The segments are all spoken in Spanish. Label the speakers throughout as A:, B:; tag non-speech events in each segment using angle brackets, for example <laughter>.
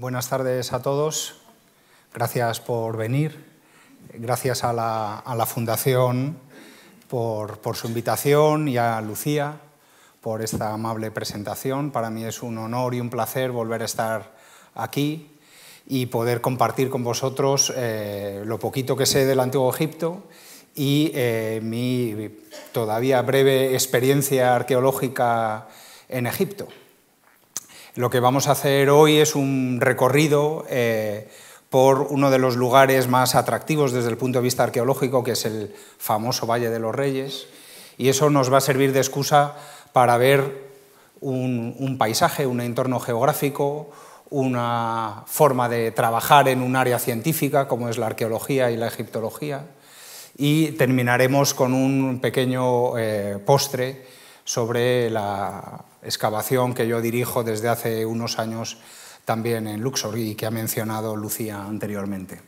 A: Buenas tardes a todos. Gracias por venir. Gracias a la, Fundación por, su invitación y a Lucía por esta amable presentación. Para mí es un honor y un placer volver a estar aquí y poder compartir con vosotros eh, lo poquito que sé del Antiguo Egipto y eh, mi todavía breve experiencia arqueológica en Egipto. Lo que vamos a hacer hoy es un recorrido eh, por uno de los lugares más atractivos desde el punto de vista arqueológico, que es el famoso Valle de los Reyes, y eso nos va a servir de excusa para ver un, paisaje, un entorno geográfico, una forma de trabajar en un área científica como es la arqueología y la egiptología, y terminaremos con un pequeño eh, postre sobre la excavación que yo dirijo desde hace unos años también en Luxor y que ha mencionado Lucía anteriormente.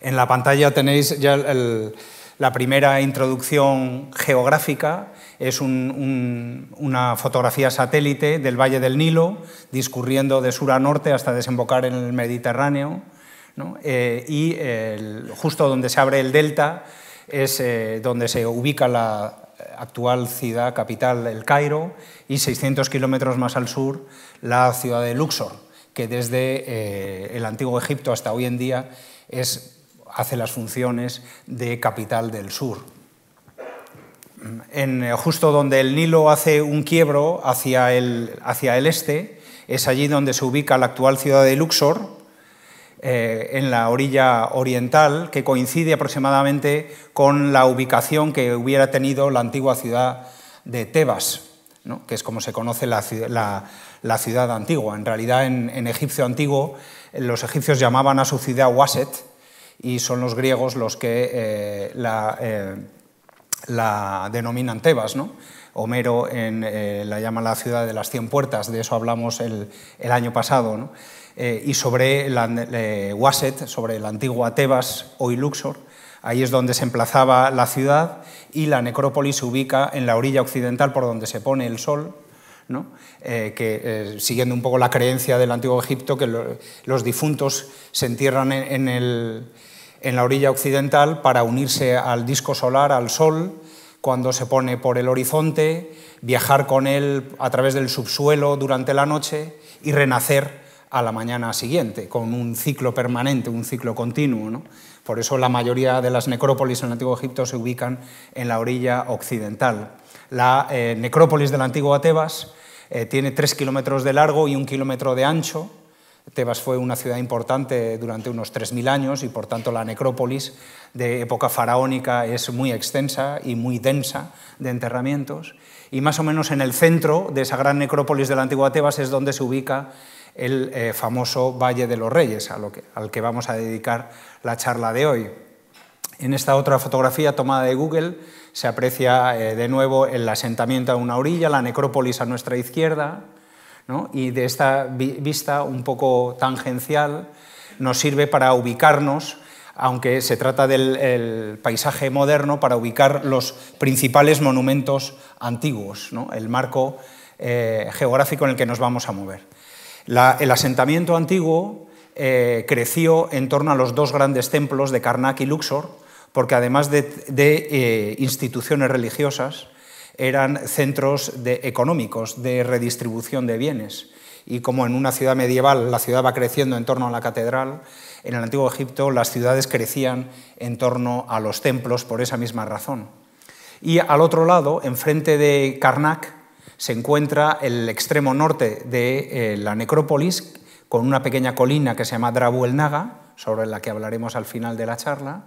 A: En la pantalla tenéis ya la primera introducción geográfica, es una fotografía satélite del Valle del Nilo, discurriendo de sur a norte hasta desembocar en el Mediterráneo, eh, y justo donde se abre el delta es eh, donde se ubica la actual ciudad capital, el Cairo, y 600 kilómetros más al sur la ciudad de Luxor, que desde eh, el antiguo Egipto hasta hoy en día es, hace las funciones de capital del sur. En, eh, justo donde el Nilo hace un quiebro hacia el, hacia el este, es allí donde se ubica la actual ciudad de Luxor, eh, en la orilla oriental, que coincide aproximadamente con la ubicación que hubiera tenido la antigua ciudad de Tebas que es como se conoce la, ciudad antigua. En realidad, en, egipcio antiguo, eh, los egipcios llamaban a su ciudad Waset y son los griegos los que eh, la, eh, la, denominan Tebas. Homero en, la llama la ciudad de las cien puertas, de eso hablamos el, año pasado. y sobre la, Waset, sobre la antigua Tebas, hoy Luxor, Ahí es donde se emplazaba la ciudad y la necrópolis se ubica en la orilla occidental por donde se pone el sol, eh, que eh, siguiendo un poco la creencia del antiguo Egipto, que los difuntos se entierran en, la orilla occidental para unirse al disco solar, al sol, cuando se pone por el horizonte, viajar con él a través del subsuelo durante la noche y renacer a la mañana siguiente, con un ciclo permanente, un ciclo continuo. Por eso la mayoría de las necrópolis en el Antiguo Egipto se ubican en la orilla occidental. La eh, necrópolis del antiguo Tebas eh, tiene tres kilómetros de largo y un kilómetro de ancho. Tebas fue una ciudad importante durante unos 3.000 años y por tanto la necrópolis de época faraónica es muy extensa y muy densa de enterramientos. Y más o menos en el centro de esa gran necrópolis de la antigua Tebas es donde se ubica el eh, famoso Valle de los Reyes, que, al que vamos a dedicar la charla de hoy. En esta otra fotografía tomada de Google se aprecia eh, de nuevo el asentamiento a una orilla, la necrópolis a nuestra izquierda, y de esta vista un poco tangencial nos sirve para ubicarnos aunque se trata del paisaje moderno, para ubicar los principales monumentos antiguos, el marco eh, geográfico en el que nos vamos a mover el asentamiento antiguo eh, creció en torno a los dos grandes templos de Karnak y Luxor, porque además de, eh, instituciones religiosas, eran centros de, económicos de redistribución de bienes. Y como en una ciudad medieval la ciudad va creciendo en torno a la catedral, en el antiguo Egipto las ciudades crecían en torno a los templos por esa misma razón. Y al otro lado, enfrente de Karnak, se encuentra el extremo norte de eh, la necrópolis con una pequeña colina que se llama Naga, sobre la que hablaremos al final de la charla,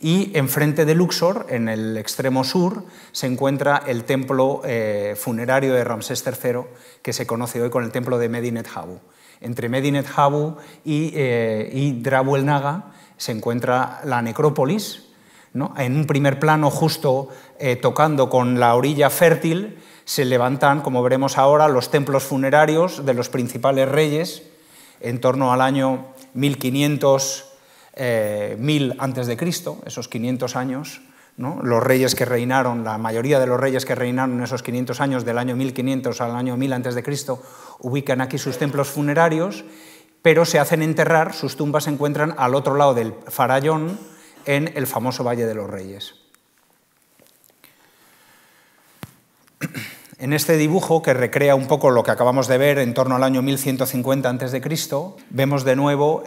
A: y enfrente de Luxor, en el extremo sur, se encuentra el templo eh, funerario de Ramsés III, que se conoce hoy con el templo de Medinet Habu. Entre Medinet Habu y, eh, el Naga se encuentra la necrópolis, en un primer plano justo eh, tocando con la orilla fértil se levantan, como veremos ahora, los templos funerarios de los principales reyes en torno al año 1500 eh, antes de Cristo, esos 500 años, ¿no? los reyes que reinaron, la mayoría de los reyes que reinaron en esos 500 años, del año 1500 al año 1000 antes de Cristo, ubican aquí sus templos funerarios, pero se hacen enterrar, sus tumbas se encuentran al otro lado del Farallón, en el famoso Valle de los Reyes. En este dibujo, que recrea un poco lo que acabamos de ver en torno al año 1150 a.C., vemos de nuevo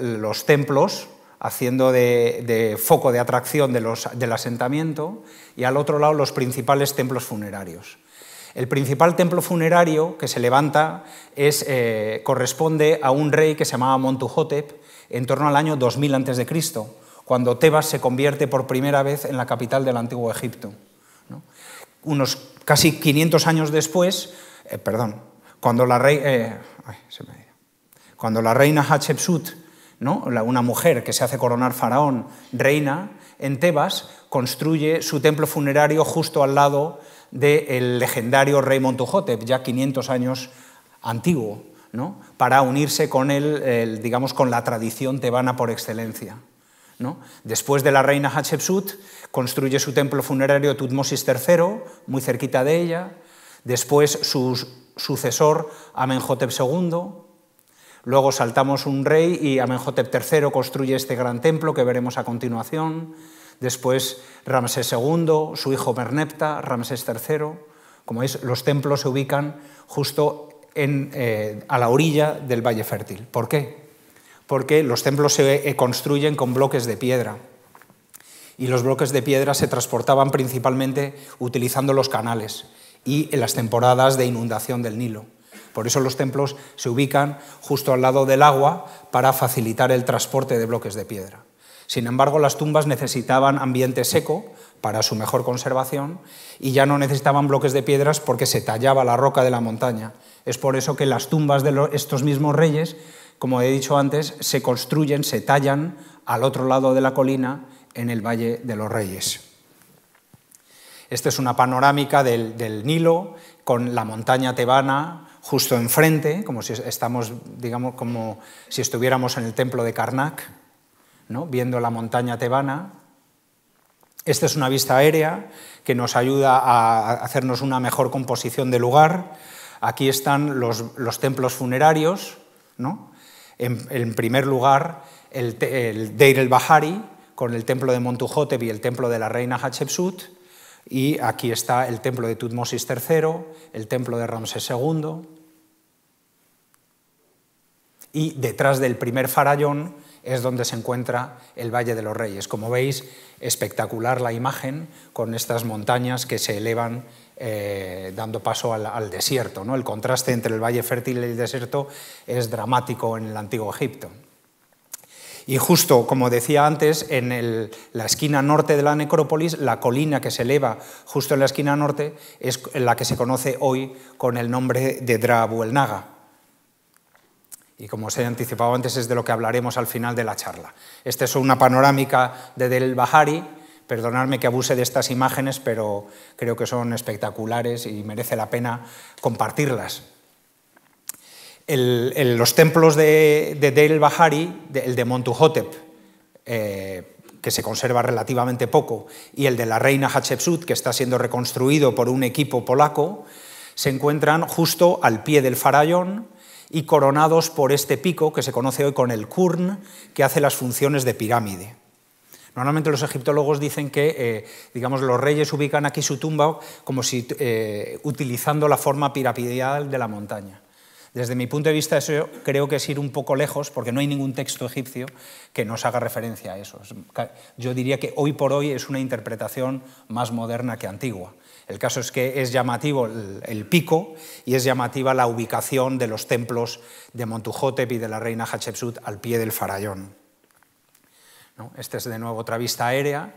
A: los templos haciendo de, foco de atracción del asentamiento y al otro lado los principales templos funerarios. El principal templo funerario que se levanta eh, corresponde a un rey que se llamaba Montuhotep en torno al año 2000 a.C., cuando Tebas se convierte por primera vez en la capital del antiguo Egipto unos casi 500 años después, eh, perdón, cuando la, eh, cuando la reina Hatshepsut, una mujer que se hace coronar faraón, reina en Tebas, construye su templo funerario justo al lado del legendario rey Montuhotep, ya 500 años antiguo, para unirse con él, digamos, con la tradición tebana por excelencia. Después de la reina Hatshepsut, construye su templo funerario Tutmosis III, muy cerquita de ella. Después su sucesor Amenhotep II. Luego saltamos un rey y Amenhotep III construye este gran templo que veremos a continuación. Después Ramsés II, su hijo Merneptah, Ramsés III. Como veis, los templos se ubican justo eh, a la orilla del Valle Fértil. ¿Por qué? porque los templos se eh, construyen con bloques de piedra y los bloques de piedra se transportaban principalmente utilizando los canales y en las temporadas de inundación del Nilo. Por eso los templos se ubican justo al lado del agua para facilitar el transporte de bloques de piedra. Sin embargo, las tumbas necesitaban ambiente seco para su mejor conservación y ya no necesitaban bloques de piedras porque se tallaba la roca de la montaña. Es por eso que las tumbas de estos mismos reyes como he dicho antes, se construyen, se tallan al otro lado de la colina, en el Valle de los Reyes. Esta es una panorámica del, Nilo con la montaña tebana justo enfrente, como si estamos, digamos, como si estuviéramos en el templo de Karnak, ¿no? viendo la montaña tebana. Esta es una vista aérea que nos ayuda a hacernos una mejor composición de lugar. Aquí están los, los templos funerarios, ¿no? en, primer lugar el, Deir el-Bahari con el templo de Montujotep y el templo de la reina Hatshepsut, y aquí está el templo de Tutmosis III, el templo de Ramsés II, y detrás del primer farallón es donde se encuentra el Valle de los Reyes. Como veis, espectacular la imagen con estas montañas que se elevan eh, dando paso al, desierto. ¿no? El contraste entre el valle fértil y el desierto es dramático en el antiguo Egipto. Y justo, como decía antes, en la esquina norte de la necrópolis, la colina que se eleva justo en la esquina norte es la que se conoce hoy con el nombre de Drabu el Naga. Y como os he anticipado antes, es de lo que hablaremos al final de la charla. Esta es una panorámica de Del Bahari, Perdonadme que abuse de estas imágenes, pero creo que son espectaculares y merece la pena compartirlas. los templos de, de Deir bahari el de Montuhotep, eh, que se conserva relativamente poco, y el de la reina Hatshepsut, que está siendo reconstruido por un equipo polaco, se encuentran justo al pie del farallón y coronados por este pico que se conoce hoy con el Kurn, que hace las funciones de pirámide. Normalmente los egiptólogos dicen que eh, digamos, los reyes ubican aquí su tumba como si eh, utilizando la forma piramidal de la montaña. Desde mi punto de vista, eso creo que es ir un poco lejos, porque no hay ningún texto egipcio que nos haga referencia a eso. Yo diría que hoy por hoy es una interpretación más moderna que antigua. El caso es que es llamativo el, pico y es llamativa la ubicación de los templos de Montujotep y de la reina Hatshepsut al pie del farallón. ¿no? Este es de nuevo otra vista aérea.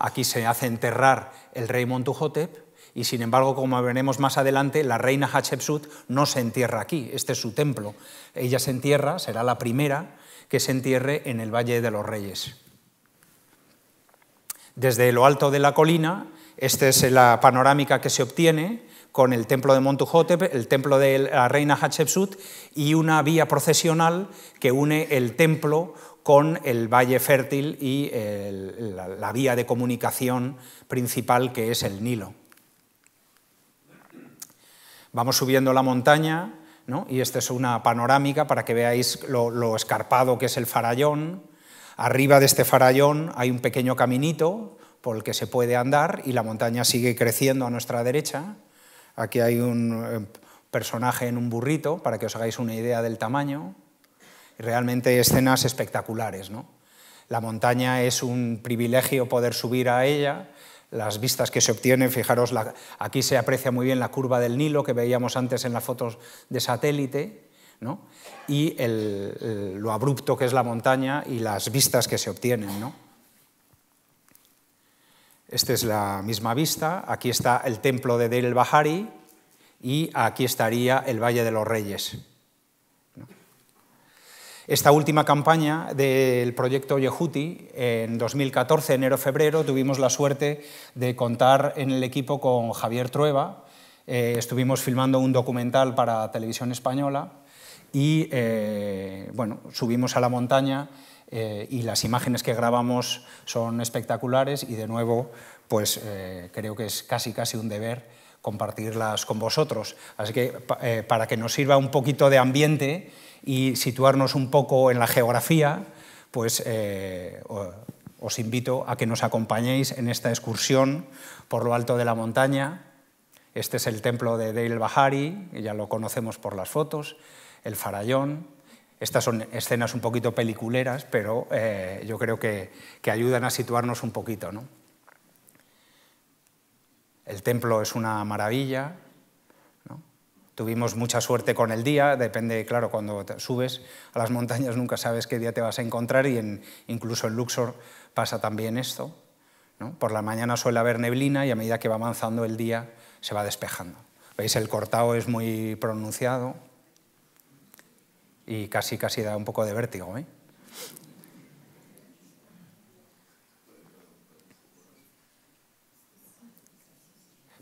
A: Aquí se hace enterrar el rey Montujotep y sin embargo, como veremos más adelante, la reina Hatshepsut no se entierra aquí, este es su templo. Ella se entierra, será la primera que se entierre en el Valle de los Reyes. Desde lo alto de la colina, esta es la panorámica que se obtiene con el templo de Montujotep, el templo de la reina Hatshepsut y una vía procesional que une el templo con el Valle Fértil y la, vía de comunicación principal que es el Nilo. Vamos subiendo la montaña, ¿No? y esta es una panorámica para que veáis lo, lo, escarpado que es el farallón. Arriba de este farallón hay un pequeño caminito por el que se puede andar y la montaña sigue creciendo a nuestra derecha. Aquí hay un eh, personaje en un burrito para que os hagáis una idea del tamaño realmente escenas espectaculares. ¿no? La montaña es un privilegio poder subir a ella, las vistas que se obtienen, fijaros, aquí se aprecia muy bien la curva del Nilo que veíamos antes en las fotos de satélite, y lo abrupto que es la montaña y las vistas que se obtienen. ¿no? Esta es la misma vista, aquí está el templo de Del Bahari y aquí estaría el Valle de los Reyes. Esta última campaña del proyecto Yehuti, en 2014, enero-febrero, tuvimos la suerte de contar en el equipo con Javier Trueba. Eh, estuvimos filmando un documental para Televisión Española y eh, bueno, subimos a la montaña eh, y las imágenes que grabamos son espectaculares y de nuevo pues creo que es casi casi un deber compartirlas con vosotros. Así que para que nos sirva un poquito de ambiente, y situarnos un poco en la geografía, pues eh, os invito a que nos acompañéis en esta excursión por lo alto de la montaña. Este es el templo de Deil Bahari, ya lo conocemos por las fotos, el farallón. Estas son escenas un poquito peliculeras, pero eh, yo creo que, que, ayudan a situarnos un poquito. ¿no? El templo es una maravilla, Tuvimos mucha suerte con el día, depende, claro, cuando subes a las montañas nunca sabes qué día te vas a encontrar y incluso en Luxor pasa también esto. Por la mañana suele haber neblina y a medida que va avanzando el día se va despejando. ¿Veis? El cortado es muy pronunciado y casi, casi da un poco de vértigo. ¿eh?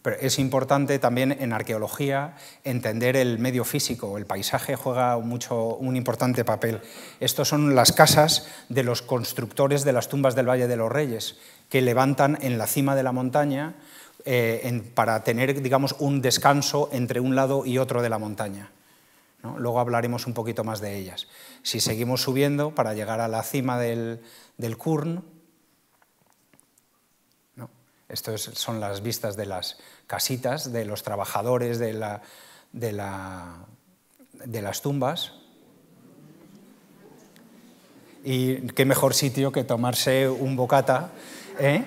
A: Pero es importante también en arqueología entender el medio físico, el paisaje juega un importante papel. Estos son las casas de los constructores de las tumbas del Valle de los Reyes, que levantan en la cima de la montaña eh, para tener digamos, un descanso entre un lado y otro de la montaña. Luego hablaremos un poquito más de ellas. Si seguimos subiendo para llegar a la cima del, del Kurn, estas son las vistas de las casitas, de los trabajadores de, las tumbas. Y qué mejor sitio que tomarse un bocata. ¿eh?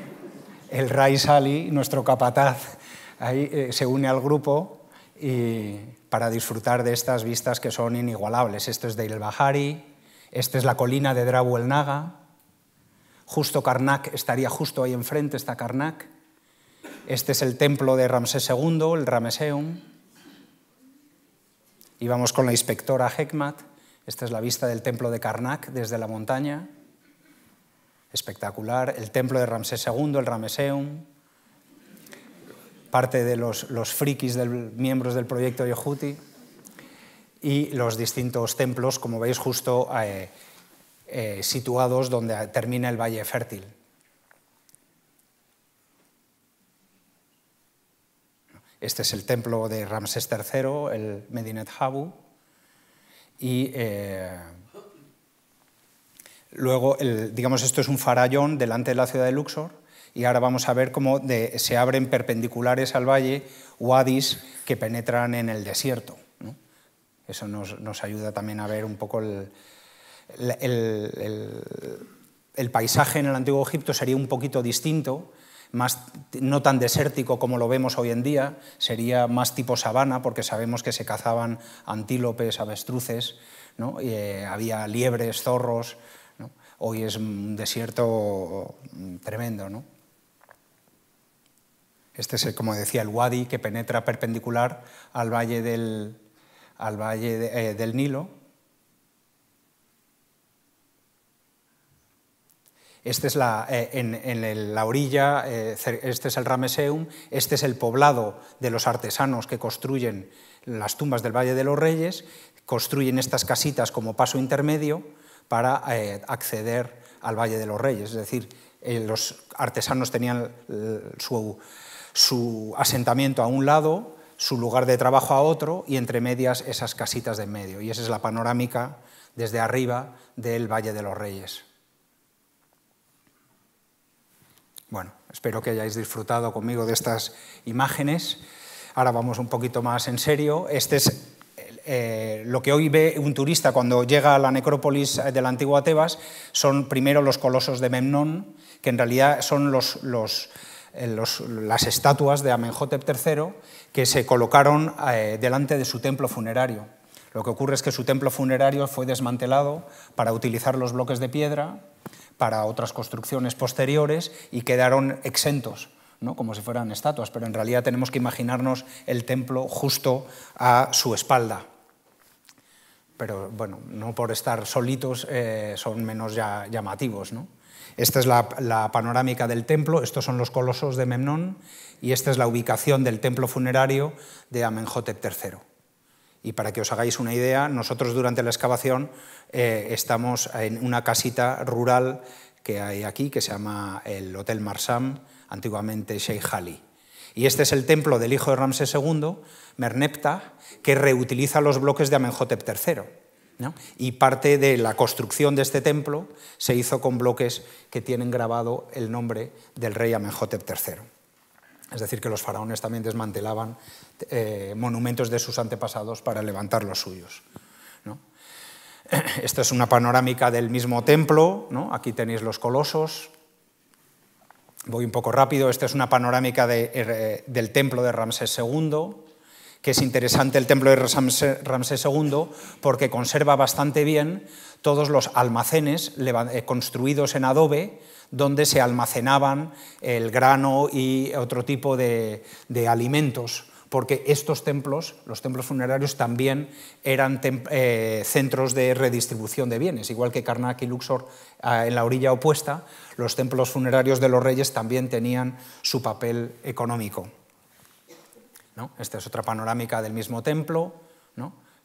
A: El Rai Sali, nuestro capataz, eh, se une al grupo y para disfrutar de estas vistas que son inigualables. Esto es de El Bahari, esta es la colina de Drabu el Naga, justo Karnak estaría justo ahí enfrente, está Karnak. Este es el templo de Ramsés II, el Rameseum. Y vamos con la inspectora Hekmat. Esta es la vista del templo de Karnak desde la montaña. Espectacular. El templo de Ramsés II, el Rameseum. Parte de los, los frikis miembros del proyecto Yehuti. Y los distintos templos, como veis, justo eh, eh, situados donde termina el Valle Fértil. Este es el templo de Ramsés III, el Medinet Habu. Y eh, luego, digamos, esto es un farallón delante de la ciudad de Luxor. Y ahora vamos a ver cómo se abren perpendiculares al valle wadis que penetran en el desierto. Eso nos, ayuda también a ver un poco el el paisaje en el Antiguo Egipto sería un poquito distinto no tan desértico como lo vemos hoy en día, sería más tipo sabana, porque sabemos que se cazaban antílopes, avestruces, eh, había liebres, zorros, hoy es un desierto mm, tremendo. Este es, como decía, el wadi que penetra perpendicular al valle del, al valle eh, del Nilo Este es la, eh, en, la orilla, eh, este es el Rameseum, este es el poblado de los artesanos que construyen las tumbas del Valle de los Reyes, construyen estas casitas como paso intermedio para eh, acceder al Valle de los Reyes. Es decir, los artesanos tenían su, su asentamiento a un lado, su lugar de trabajo a otro y entre medias esas casitas de medio. Y esa es la panorámica desde arriba del Valle de los Reyes. Bueno, espero que hayáis disfrutado conmigo de estas imágenes. Ahora vamos un poquito más en serio. Este es eh, lo que hoy ve un turista cuando llega a la necrópolis de la antigua Tebas son primero los colosos de Memnón, que en realidad son eh, las estatuas de Amenhotep III que se colocaron eh, delante de su templo funerario. Lo que ocurre es que su templo funerario fue desmantelado para utilizar los bloques de piedra para otras construcciones posteriores y quedaron exentos, ¿no? como si fueran estatuas, pero en realidad tenemos que imaginarnos el templo justo a su espalda. Pero bueno, no por estar solitos eh, son menos llamativos. ¿no? Esta es la, la, panorámica del templo, estos son los colosos de Memnón y esta es la ubicación del templo funerario de Amenhotep III. Y para que os hagáis una idea, nosotros durante la excavación eh, estamos en una casita rural que hay aquí, que se llama el Hotel Marsam, antiguamente Sheikh Ali. Y este es el templo del hijo de Ramsés II, Merneptah, que reutiliza los bloques de Amenhotep III. Y parte de la construcción de este templo se hizo con bloques que tienen grabado el nombre del rey Amenhotep III. Es decir, que los faraones también desmantelaban eh, monumentos de sus antepasados para levantar los suyos. <clears throat> Esta es una panorámica del mismo templo, aquí tenéis los colosos. Voy un poco rápido, esta es una panorámica eh, del templo de Ramsés II, que es interesante el templo de Ramsés II porque conserva bastante bien todos los almacenes eh, construidos en adobe donde se almacenaban el grano y otro tipo de, alimentos, porque estos templos, los templos funerarios, también eran eh, centros de redistribución de bienes, igual que Karnak y Luxor ah, en la orilla opuesta, los templos funerarios de los reyes también tenían su papel económico. Esta es otra panorámica del mismo templo,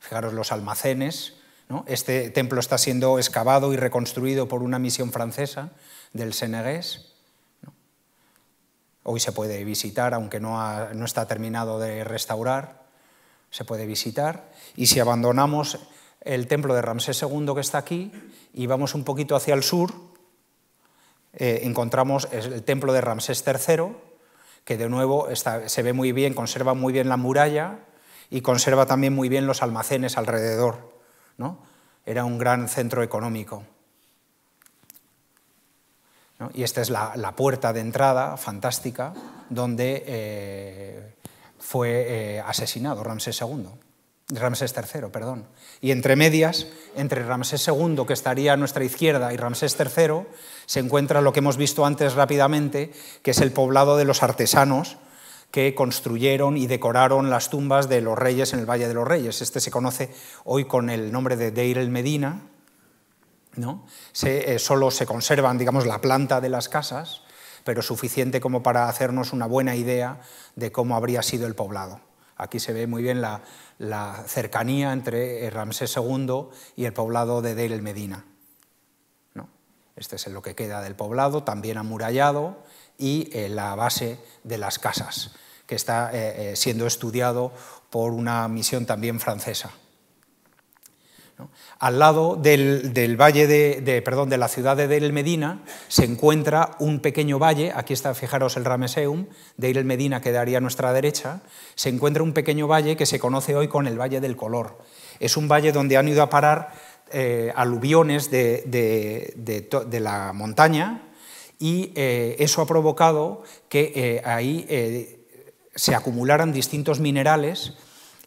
A: fijaros los almacenes, este templo está siendo excavado y reconstruido por una misión francesa, del Senegués. Hoy se puede visitar, aunque no, está terminado de restaurar, se puede visitar. Y si abandonamos el templo de Ramsés II que está aquí y vamos un poquito hacia el sur, eh, encontramos el templo de Ramsés III, que de nuevo se ve muy bien, conserva muy bien la muralla y conserva también muy bien los almacenes alrededor. Era un gran centro económico. Y esta es la, puerta de entrada fantástica donde eh, fue eh, asesinado Ramsés II. Ramsés III, perdón. Y entre medias, entre Ramsés II, que estaría a nuestra izquierda, y Ramsés III, se encuentra lo que hemos visto antes rápidamente, que es el poblado de los artesanos que construyeron y decoraron las tumbas de los reyes en el Valle de los Reyes. Este se conoce hoy con el nombre de Deir el Medina, ¿no? Eh, solo se conservan, digamos, la planta de las casas, pero suficiente como para hacernos una buena idea de cómo habría sido el poblado. Aquí se ve muy bien la, cercanía entre eh, Ramsés II y el poblado de Deir el Medina. Este es lo que queda del poblado, también amurallado, y eh, la base de las casas, que está siendo estudiado por una misión también francesa. Al lado del, valle de, perdón, de la ciudad de Deir el Medina se encuentra un pequeño valle, aquí está, fijaros, el Rameseum, de el Medina quedaría a nuestra derecha, se encuentra un pequeño valle que se conoce hoy con el Valle del Color. Es un valle donde han ido a parar eh, aluviones de, la montaña, y eh, eso ha provocado que eh, ahí se acumularan distintos minerales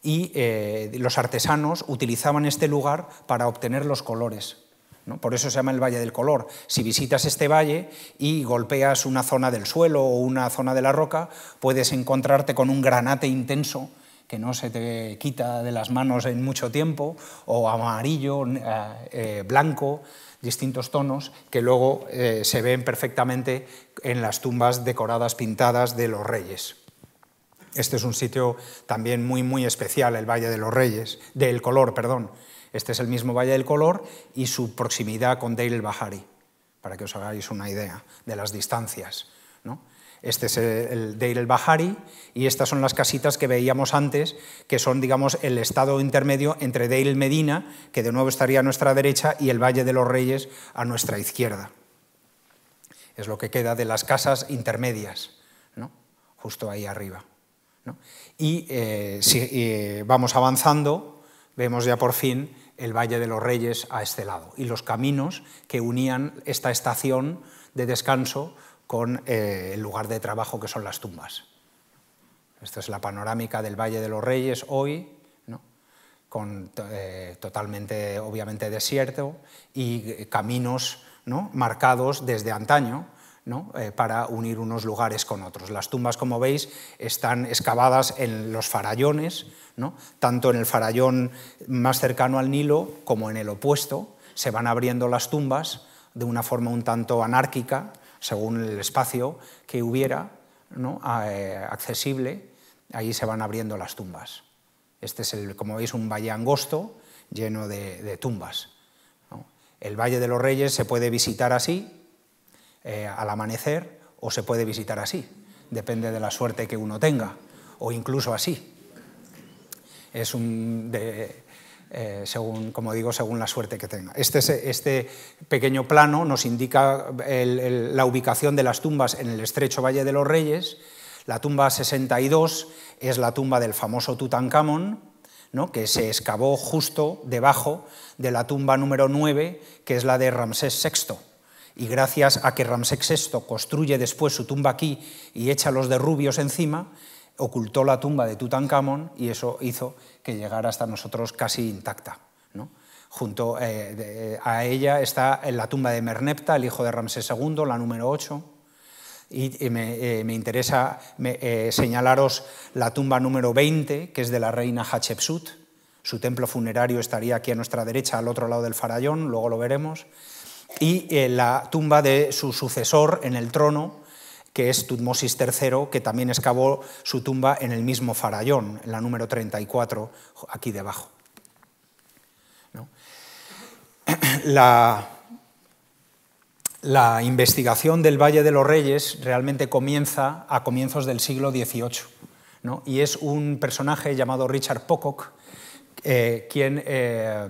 A: y eh, los artesanos utilizaban este lugar para obtener los colores. Por eso se llama el Valle del Color. Si visitas este valle y golpeas una zona del suelo o una zona de la roca, puedes encontrarte con un granate intenso que no se te quita de las manos en mucho tiempo, o amarillo, eh, eh, blanco, distintos tonos, que luego se ven perfectamente en las tumbas decoradas, pintadas de los reyes. Este es un sitio también muy, muy especial, el Valle de los Reyes, del Color, perdón. Este es el mismo Valle del Color y su proximidad con Deir el Bahari, para que os hagáis una idea de las distancias. ¿no? Este es el Deir el Bahari y estas son las casitas que veíamos antes, que son, digamos, el estado intermedio entre Deir el Medina, que de nuevo estaría a nuestra derecha, y el Valle de los Reyes a nuestra izquierda. Es lo que queda de las casas intermedias, ¿no? justo ahí arriba. Y eh, si vamos avanzando, vemos ya por fin el Valle de los Reyes a este lado y los caminos que unían esta estación de descanso con eh, el lugar de trabajo que son las tumbas. Esta es la panorámica del Valle de los Reyes hoy, con eh, totalmente, obviamente, desierto y caminos marcados desde antaño eh, para unir unos lugares con otros. Las tumbas, como veis, están excavadas en los farallones, tanto en el farallón más cercano al Nilo como en el opuesto. Se van abriendo las tumbas de una forma un tanto anárquica, según el espacio que hubiera eh, accesible. Ahí se van abriendo las tumbas. Este es, como veis, un valle angosto lleno de, tumbas. El Valle de los Reyes se puede visitar así, eh, al amanecer o se puede visitar así, depende de la suerte que uno tenga, o incluso así. Es un, eh, según, como digo, según la suerte que tenga. Este, este pequeño plano nos indica la ubicación de las tumbas en el estrecho Valle de los Reyes. La tumba 62 es la tumba del famoso Tutankamón, ¿no? que se excavó justo debajo de la tumba número 9, que es la de Ramsés VI y gracias a que Ramsés VI construye después su tumba aquí y echa los derrubios encima, ocultó la tumba de Tutankamón y eso hizo que llegara hasta nosotros casi intacta. Junto eh, eh, a ella está la tumba de Mernepta, el hijo de Ramsés II, la número 8. Y, me, eh, interesa señalaros la tumba número 20, que es de la reina Hatshepsut. Su templo funerario estaría aquí a nuestra derecha, al otro lado del farallón, luego lo veremos y eh, la tumba de su sucesor en el trono, que es Tutmosis III, que también excavó su tumba en el mismo Farallón, en la número 34, aquí debajo. ¿No? <clears throat> La, investigación del Valle de los Reyes realmente comienza a comienzos del siglo XVIII, y es un personaje llamado Richard Pocock, eh, quien, eh,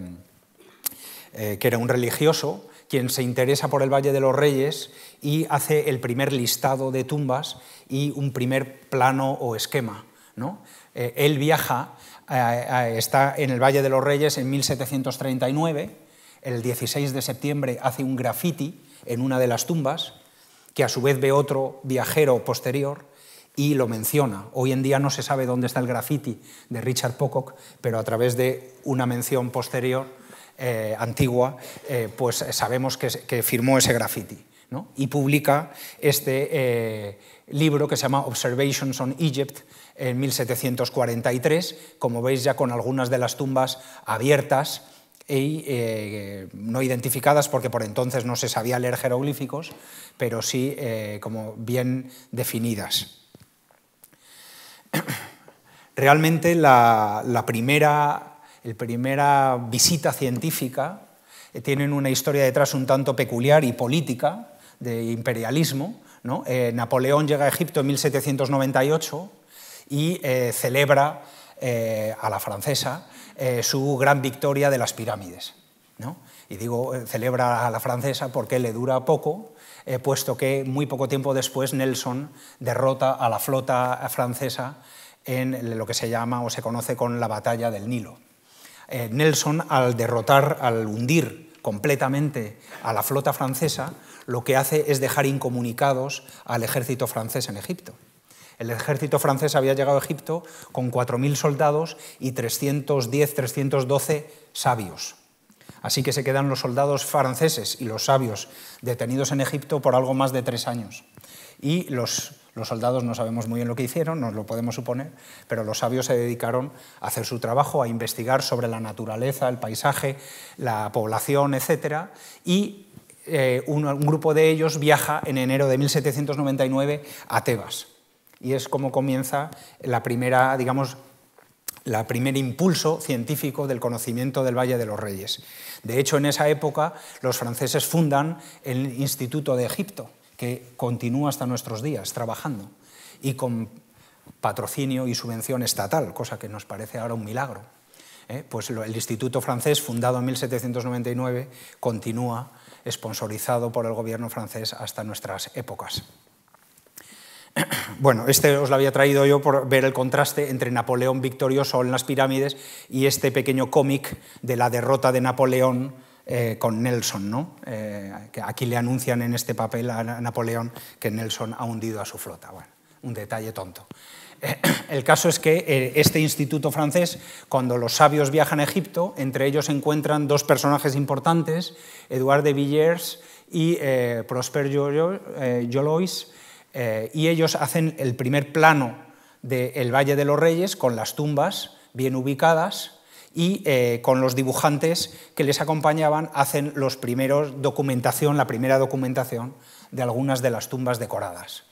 A: que era un religioso, quien se interesa por el Valle de los Reyes y hace el primer listado de tumbas y un primer plano o esquema. ¿no? Eh, él viaja, eh, está en el Valle de los Reyes en 1739, el 16 de septiembre hace un graffiti en una de las tumbas, que a su vez ve otro viajero posterior y lo menciona. Hoy en día no se sabe dónde está el graffiti de Richard Pocock, pero a través de una mención posterior eh, antigua, eh, pues sabemos que, firmó ese graffiti. Y publica este eh, libro que se llama Observations on Egypt en 1743, como veis ya con algunas de las tumbas abiertas y no identificadas porque por entonces no se sabía leer jeroglíficos, pero sí como bien definidas. <clears throat> Realmente la primera la primera visita científica, eh, tienen una historia detrás un tanto peculiar y política de imperialismo. Eh, Napoleón llega a Egipto en 1798 y eh, celebra a la francesa su gran victoria de las pirámides. Y digo, celebra a la francesa porque le dura poco, puesto que muy poco tiempo después Nelson derrota a la flota francesa en lo que se llama o se conoce con la batalla del Nilo. Eh, Nelson al derrotar, al hundir completamente a la flota francesa, lo que hace es dejar incomunicados al ejército francés en Egipto. El ejército francés había llegado a Egipto con 4.000 soldados y 310, 312 sabios. Así que se quedan los soldados franceses y los sabios detenidos en Egipto por algo más de tres años. Y los los soldados no sabemos muy bien lo que hicieron, nos lo podemos suponer, pero los sabios se dedicaron a hacer su trabajo, a investigar sobre la naturaleza, el paisaje, la población, etc. Y eh, un, un grupo de ellos viaja en enero de 1799 a Tebas. Y es como comienza la primera, digamos, la primer impulso científico del conocimiento del Valle de los Reyes. De hecho, en esa época los franceses fundan el Instituto de Egipto, que continúa hasta nuestros días trabajando y con patrocinio y subvención estatal, cosa que nos parece ahora un milagro. ¿eh? Pues el Instituto francés, fundado en 1799, continúa esponsorizado por el gobierno francés hasta nuestras épocas. Bueno, este os lo había traído yo por ver el contraste entre Napoleón victorioso en las pirámides y este pequeño cómic de la derrota de Napoleón eh, con Nelson, ¿no? Eh, que aquí le anuncian en este papel a Napoleón que Nelson ha hundido a su flota. Bueno, un detalle tonto. Eh, <clears throat> el caso es que este instituto francés, cuando los sabios viajan a Egipto, entre ellos se encuentran dos personajes importantes, Eduard de Villiers y Prosper Jolois, y ellos hacen el primer plano del Valle de los Reyes con las tumbas bien ubicadas, y eh, con los dibujantes que les acompañaban hacen los primeros documentación, la primera documentación de algunas de las tumbas decoradas.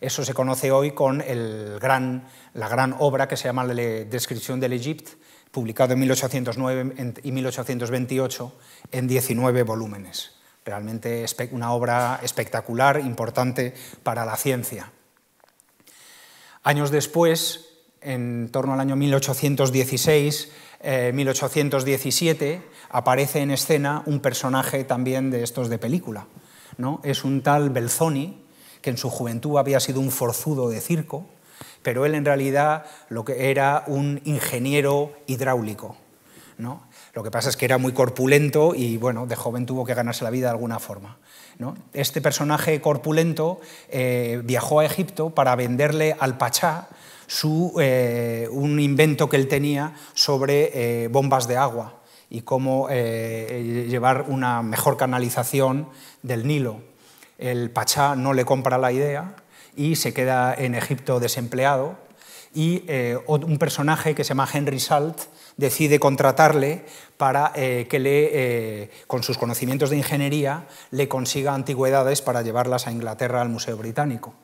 A: Eso se conoce hoy con el gran, la gran obra que se llama La Descripción del Egipto, publicado en 1809 y 1828 en 19 volúmenes. Realmente una obra espectacular, importante para la ciencia. Años después, en torno al año 1816, 1817, eh, aparece en escena un personaje también de estos de película. ¿no? Es un tal Belzoni, que en su juventud había sido un forzudo de circo, pero él en realidad lo que era un ingeniero hidráulico. ¿no? Lo que pasa es que era muy corpulento y bueno, de joven tuvo que ganarse la vida de alguna forma. Este personaje corpulento eh, viajó a Egipto para venderle al Pachá, eh, un invento que él tenía sobre eh, bombas de agua y cómo eh, llevar una mejor canalización del Nilo. El Pachá no le compra la idea y se queda en Egipto desempleado y un personaje que se llama Henry Salt decide contratarle para que con sus conocimientos de ingeniería le consiga antigüedades para llevarlas a Inglaterra al Museo Británico.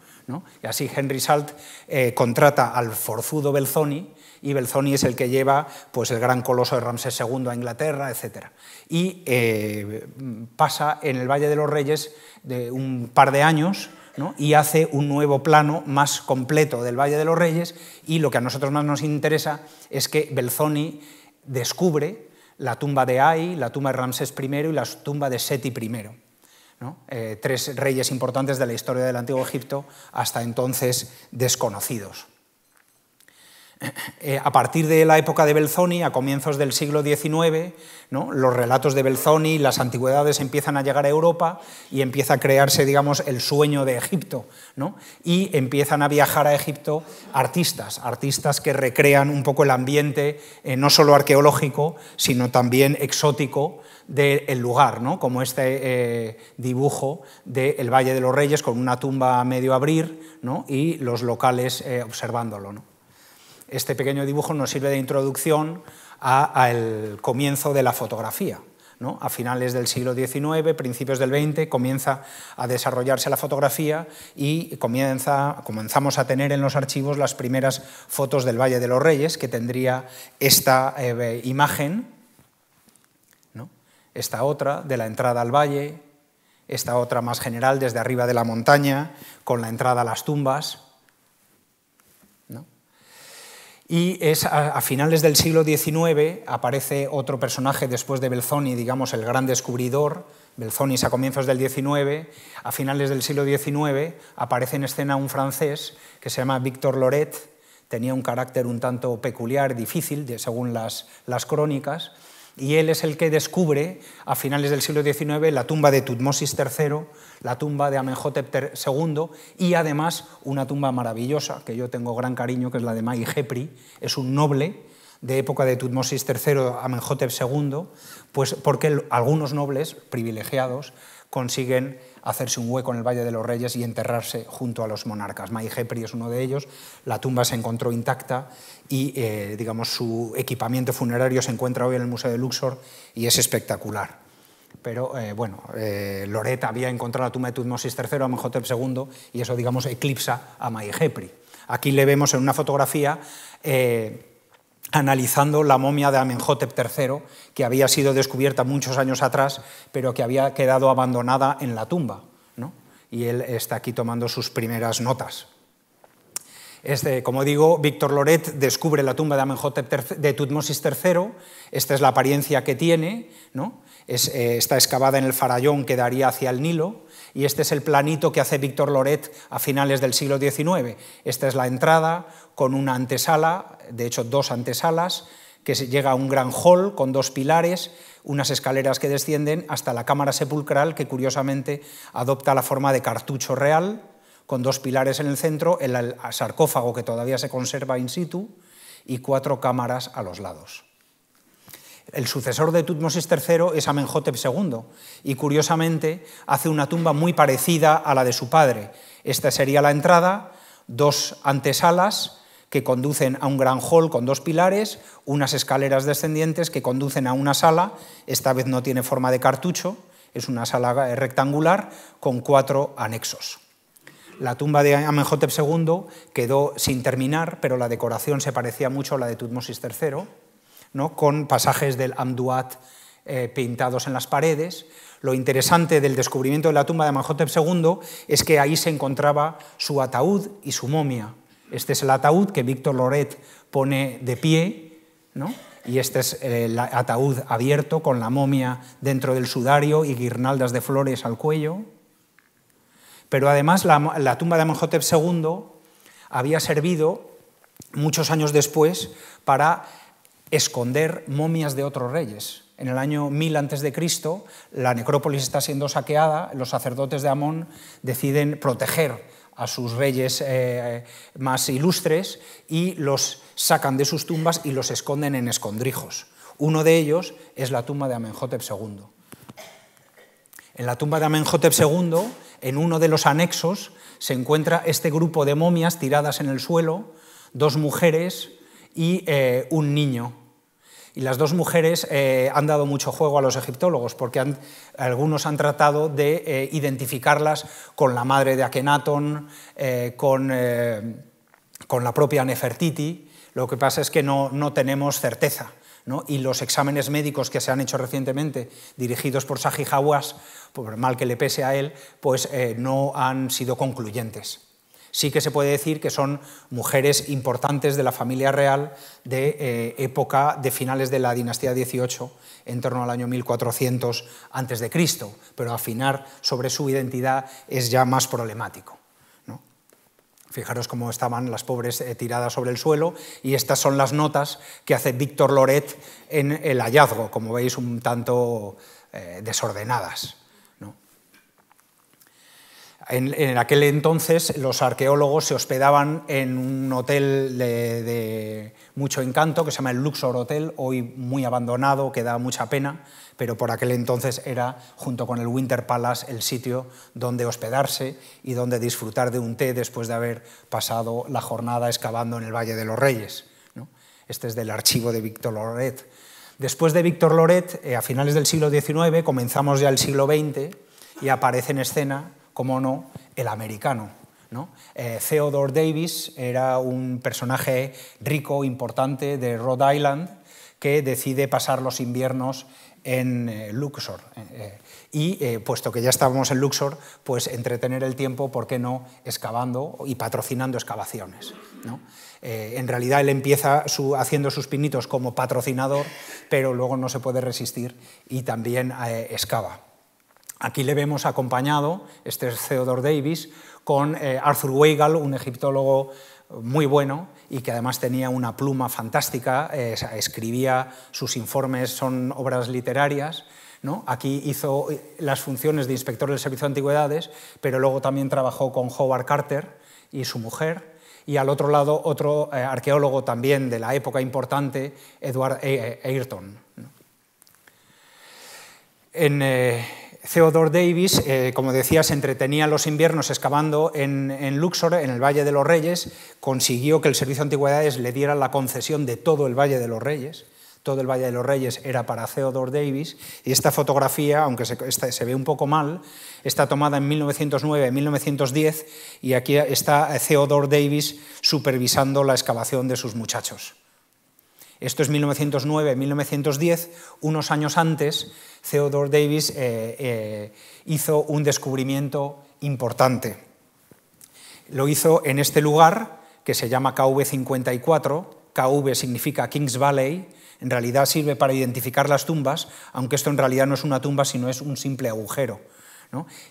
A: Y así Henry Salt eh, contrata al forzudo Belzoni y Belzoni es el que lleva pues, el gran coloso de Ramsés II a Inglaterra, etc. Y eh, pasa en el Valle de los Reyes de un par de años y hace un nuevo plano más completo del Valle de los Reyes y lo que a nosotros más nos interesa es que Belzoni descubre la tumba de Ai, la tumba de Ramsés I y la tumba de Seti I. Eh, tres reyes importantes de la historia del Antiguo Egipto, hasta entonces desconocidos. Eh, a partir de la época de Belzoni, a comienzos del siglo XIX, los relatos de Belzoni, las antigüedades empiezan a llegar a Europa y empieza a crearse, digamos, el sueño de Egipto. Y empiezan a viajar a Egipto artistas, artistas que recrean un poco el ambiente, eh, no solo arqueológico, sino también exótico del lugar, como este eh, dibujo del Valle de los Reyes con una tumba a medio abrir y los locales observándolo este pequeño dibujo nos sirve de introducción al comienzo de la fotografía. ¿no? A finales del siglo XIX, principios del XX, comienza a desarrollarse la fotografía y comenzamos a tener en los archivos las primeras fotos del Valle de los Reyes, que tendría esta eh, imagen, esta otra de la entrada al valle, esta otra más general desde arriba de la montaña, con la entrada a las tumbas. Y es a, finales del siglo XIX aparece otro personaje después de Belzoni, digamos el gran descubridor. Belzoni es a comienzos del XIX. A finales del siglo XIX aparece en escena un francés que se llama Victor Loret. Tenía un carácter un tanto peculiar, difícil, según las crónicas y él es el que descubre, a finales del siglo XIX, la tumba de Tutmosis III, la tumba de Amenhotep II y además una tumba maravillosa, que yo tengo gran cariño, que es la de Mai es un noble de época de Tutmosis III, Amenhotep II, pues porque algunos nobles privilegiados consiguen hacerse un hueco en el Valle de los Reyes y enterrarse junto a los monarcas. Maigepri es uno de ellos, la tumba se encontró intacta y eh, digamos, su equipamiento funerario se encuentra hoy en el Museo de Luxor y es espectacular. Pero eh, bueno, eh, había encontrado la tumba de Tutmosis III, a Mejotep II, y eso digamos eclipsa a Maigepri. Aquí le vemos en una fotografía eh, analizando la momia de Amenhotep III, que había sido descubierta muchos años atrás, pero que había quedado abandonada en la tumba. Y él está aquí tomando sus primeras notas. Este, como digo, Víctor Loret descubre la tumba de Amenhotep III, de Tutmosis III. Esta es la apariencia que tiene. Eh, está excavada en el farallón que daría hacia el Nilo. Y este es el planito que hace Víctor Loret a finales del siglo XIX. Esta es la entrada con una antesala, de hecho dos antesalas, que llega a un gran hall con dos pilares, unas escaleras que descienden hasta la cámara sepulcral, que curiosamente adopta la forma de cartucho real, con dos pilares en el centro, el sarcófago que todavía se conserva in situ y cuatro cámaras a los lados. El sucesor de Tutmosis III es Amenhotep II y curiosamente hace una tumba muy parecida a la de su padre. Esta sería la entrada, dos antesalas que conducen a un gran hall con dos pilares, unas escaleras descendientes que conducen a una sala, esta vez no tiene forma de cartucho, es una sala rectangular con cuatro anexos. La tumba de Amenhotep II quedó sin terminar, pero la decoración se parecía mucho a la de Tutmosis III con pasajes del Amduat eh, pintados en las paredes. Lo interesante del descubrimiento de la tumba de Amenhotep II es que ahí se encontraba su ataúd y su momia. Este es el ataúd que Víctor Loret pone de pie, ¿no? y este es el ataúd abierto con la momia dentro del sudario y guirnaldas de flores al cuello. Pero además la, tumba de Amenhotep II había servido muchos años después para esconder momias de otros reyes. En el año 1000 a.C., la necrópolis está siendo saqueada, los sacerdotes de Amón deciden proteger a sus reyes eh, más ilustres y los sacan de sus tumbas y los esconden en escondrijos. Uno de ellos es la tumba de Amenhotep II. En la tumba de Amenhotep II, en uno de los anexos, se encuentra este grupo de momias tiradas en el suelo, dos mujeres y eh, un niño. Y las dos mujeres eh, han dado mucho juego a los egiptólogos porque algunos han tratado de eh, identificarlas con la madre de Akenatón, con, la propia Nefertiti. Lo que pasa es que no, tenemos certeza. Y los exámenes médicos que se han hecho recientemente, dirigidos por Saji Hawass, por mal que le pese a él, pues no han sido concluyentes sí que se puede decir que son mujeres importantes de la familia real de eh, época de finales de la dinastía XVIII, en torno al año 1400 a.C., pero afinar sobre su identidad es ya más problemático. Fijaros cómo estaban las pobres eh, tiradas sobre el suelo y estas son las notas que hace Víctor Loret en el hallazgo, como veis un tanto eh, desordenadas. En, aquel entonces los arqueólogos se hospedaban en un hotel de, mucho encanto que se llama el Luxor Hotel, hoy muy abandonado, que da mucha pena, pero por aquel entonces era, junto con el Winter Palace, el sitio donde hospedarse y donde disfrutar de un té después de haber pasado la jornada excavando en el Valle de los Reyes. Este es del archivo de Víctor Loret. Después de Víctor Loret, eh, a finales del siglo XIX, comenzamos ya el siglo XX y aparece en escena como no, el americano. ¿no? Eh, Theodore Davis era un personaje rico, importante de Rhode Island, que decide pasar los inviernos en eh, Luxor. Eh, y puesto que ya estábamos en Luxor, pues entretener el tiempo, ¿por qué no?, excavando y patrocinando excavaciones. en realidad él empieza haciendo sus pinitos como patrocinador, pero luego no se puede resistir y también excava. Aquí le vemos acompañado, este es Theodore Davis, con eh, Arthur Weigel, un egiptólogo muy bueno y que además tenía una pluma fantástica, escribía sus informes, son obras literarias. ¿No? Aquí hizo eh, las funciones de inspector del Servicio de Antigüedades, pero luego también trabajó con Howard Carter y su mujer. Y al otro lado, otro eh, arqueólogo también de la época importante, Edward e, e, Ayrton. En, Theodore Davis, eh, como decía, se entretenía los inviernos excavando en, Luxor, en el Valle de los Reyes, consiguió que el Servicio de Antigüedades le diera la concesión de todo el Valle de los Reyes. Todo el Valle de los Reyes era para Theodore Davis y esta fotografía, aunque se, se ve un poco mal, está tomada en 1909-1910 y aquí está Theodore Davis supervisando la excavación de sus muchachos. Esto es 1909-1910. Unos años antes, Theodore Davis eh, eh, hizo un descubrimiento importante. Lo hizo en este lugar, que se llama KV54. KV significa Kings Valley. En realidad sirve para identificar las tumbas, aunque esto en realidad no es una tumba, sino es un simple agujero.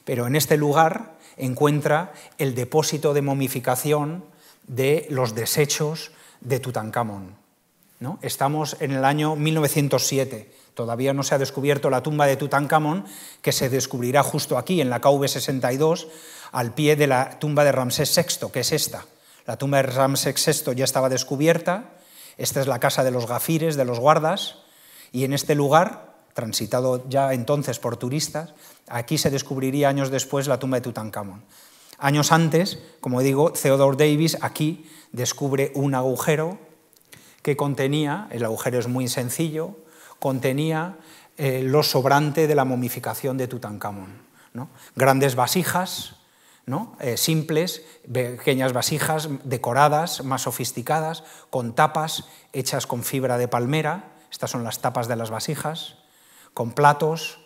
A: Pero en este lugar encuentra el depósito de momificación de los desechos de Tutankamón. Estamos en el año 1907. Todavía no se ha descubierto la tumba de Tutankamón, que se descubrirá justo aquí, en la KV62, al pie de la tumba de Ramsés VI, que es esta. La tumba de Ramsés VI ya estaba descubierta. Esta es la casa de los gafires, de los guardas. Y en este lugar, transitado ya entonces por turistas, aquí se descubriría años después la tumba de Tutankamón. Años antes, como digo, Theodore Davis aquí descubre un agujero que contenía, el agujero es muy sencillo, contenía eh, lo sobrante de la momificación de Tutankamón. Grandes vasijas, ¿no? Eh, simples, pequeñas vasijas decoradas, más sofisticadas, con tapas hechas con fibra de palmera, estas son las tapas de las vasijas, con platos,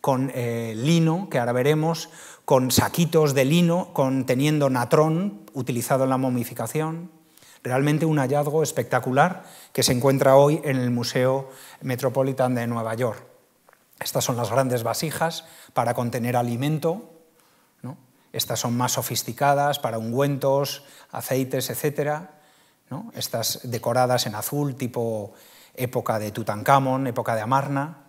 A: con eh, lino, que ahora veremos, con saquitos de lino conteniendo natrón utilizado en la momificación Realmente un hallazgo espectacular que se encuentra hoy en el Museo Metropolitan de Nueva York. Estas son las grandes vasijas para contener alimento. Estas son más sofisticadas para ungüentos, aceites, etc. Estas decoradas en azul, tipo época de Tutankamón, época de Amarna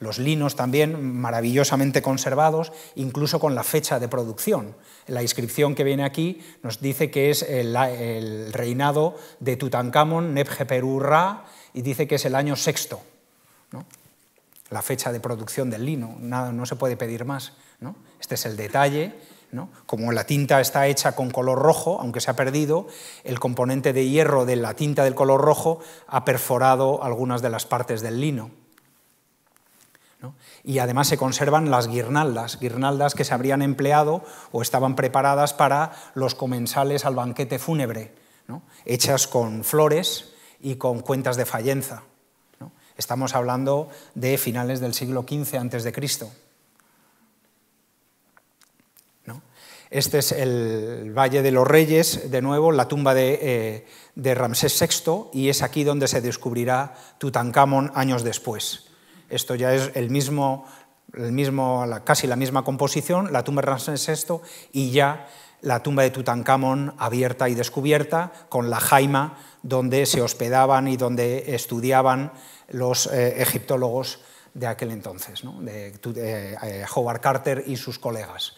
A: los linos también maravillosamente conservados, incluso con la fecha de producción. La inscripción que viene aquí nos dice que es el, reinado de Tutankamón, Nebjeperú Ra, y dice que es el año sexto. La fecha de producción del lino, nada, no se puede pedir más. Este es el detalle Como la tinta está hecha con color rojo, aunque se ha perdido, el componente de hierro de la tinta del color rojo ha perforado algunas de las partes del lino. Y además se conservan las guirnaldas, guirnaldas que se habrían empleado o estaban preparadas para los comensales al banquete fúnebre, hechas con flores y con cuentas de fallenza. Estamos hablando de finales del siglo XV a.C. Este es el Valle de los Reyes, de nuevo, la tumba de, eh, de Ramsés VI, y es aquí donde se descubrirá Tutankamón años después. Esto ya es el mismo, el mismo, casi la misma composición, la tumba de Ramsés VI y ya la tumba de Tutankamón abierta y descubierta, con la Jaima, donde se hospedaban y donde estudiaban los eh, egiptólogos de aquel entonces, de, eh, Howard Carter y sus colegas.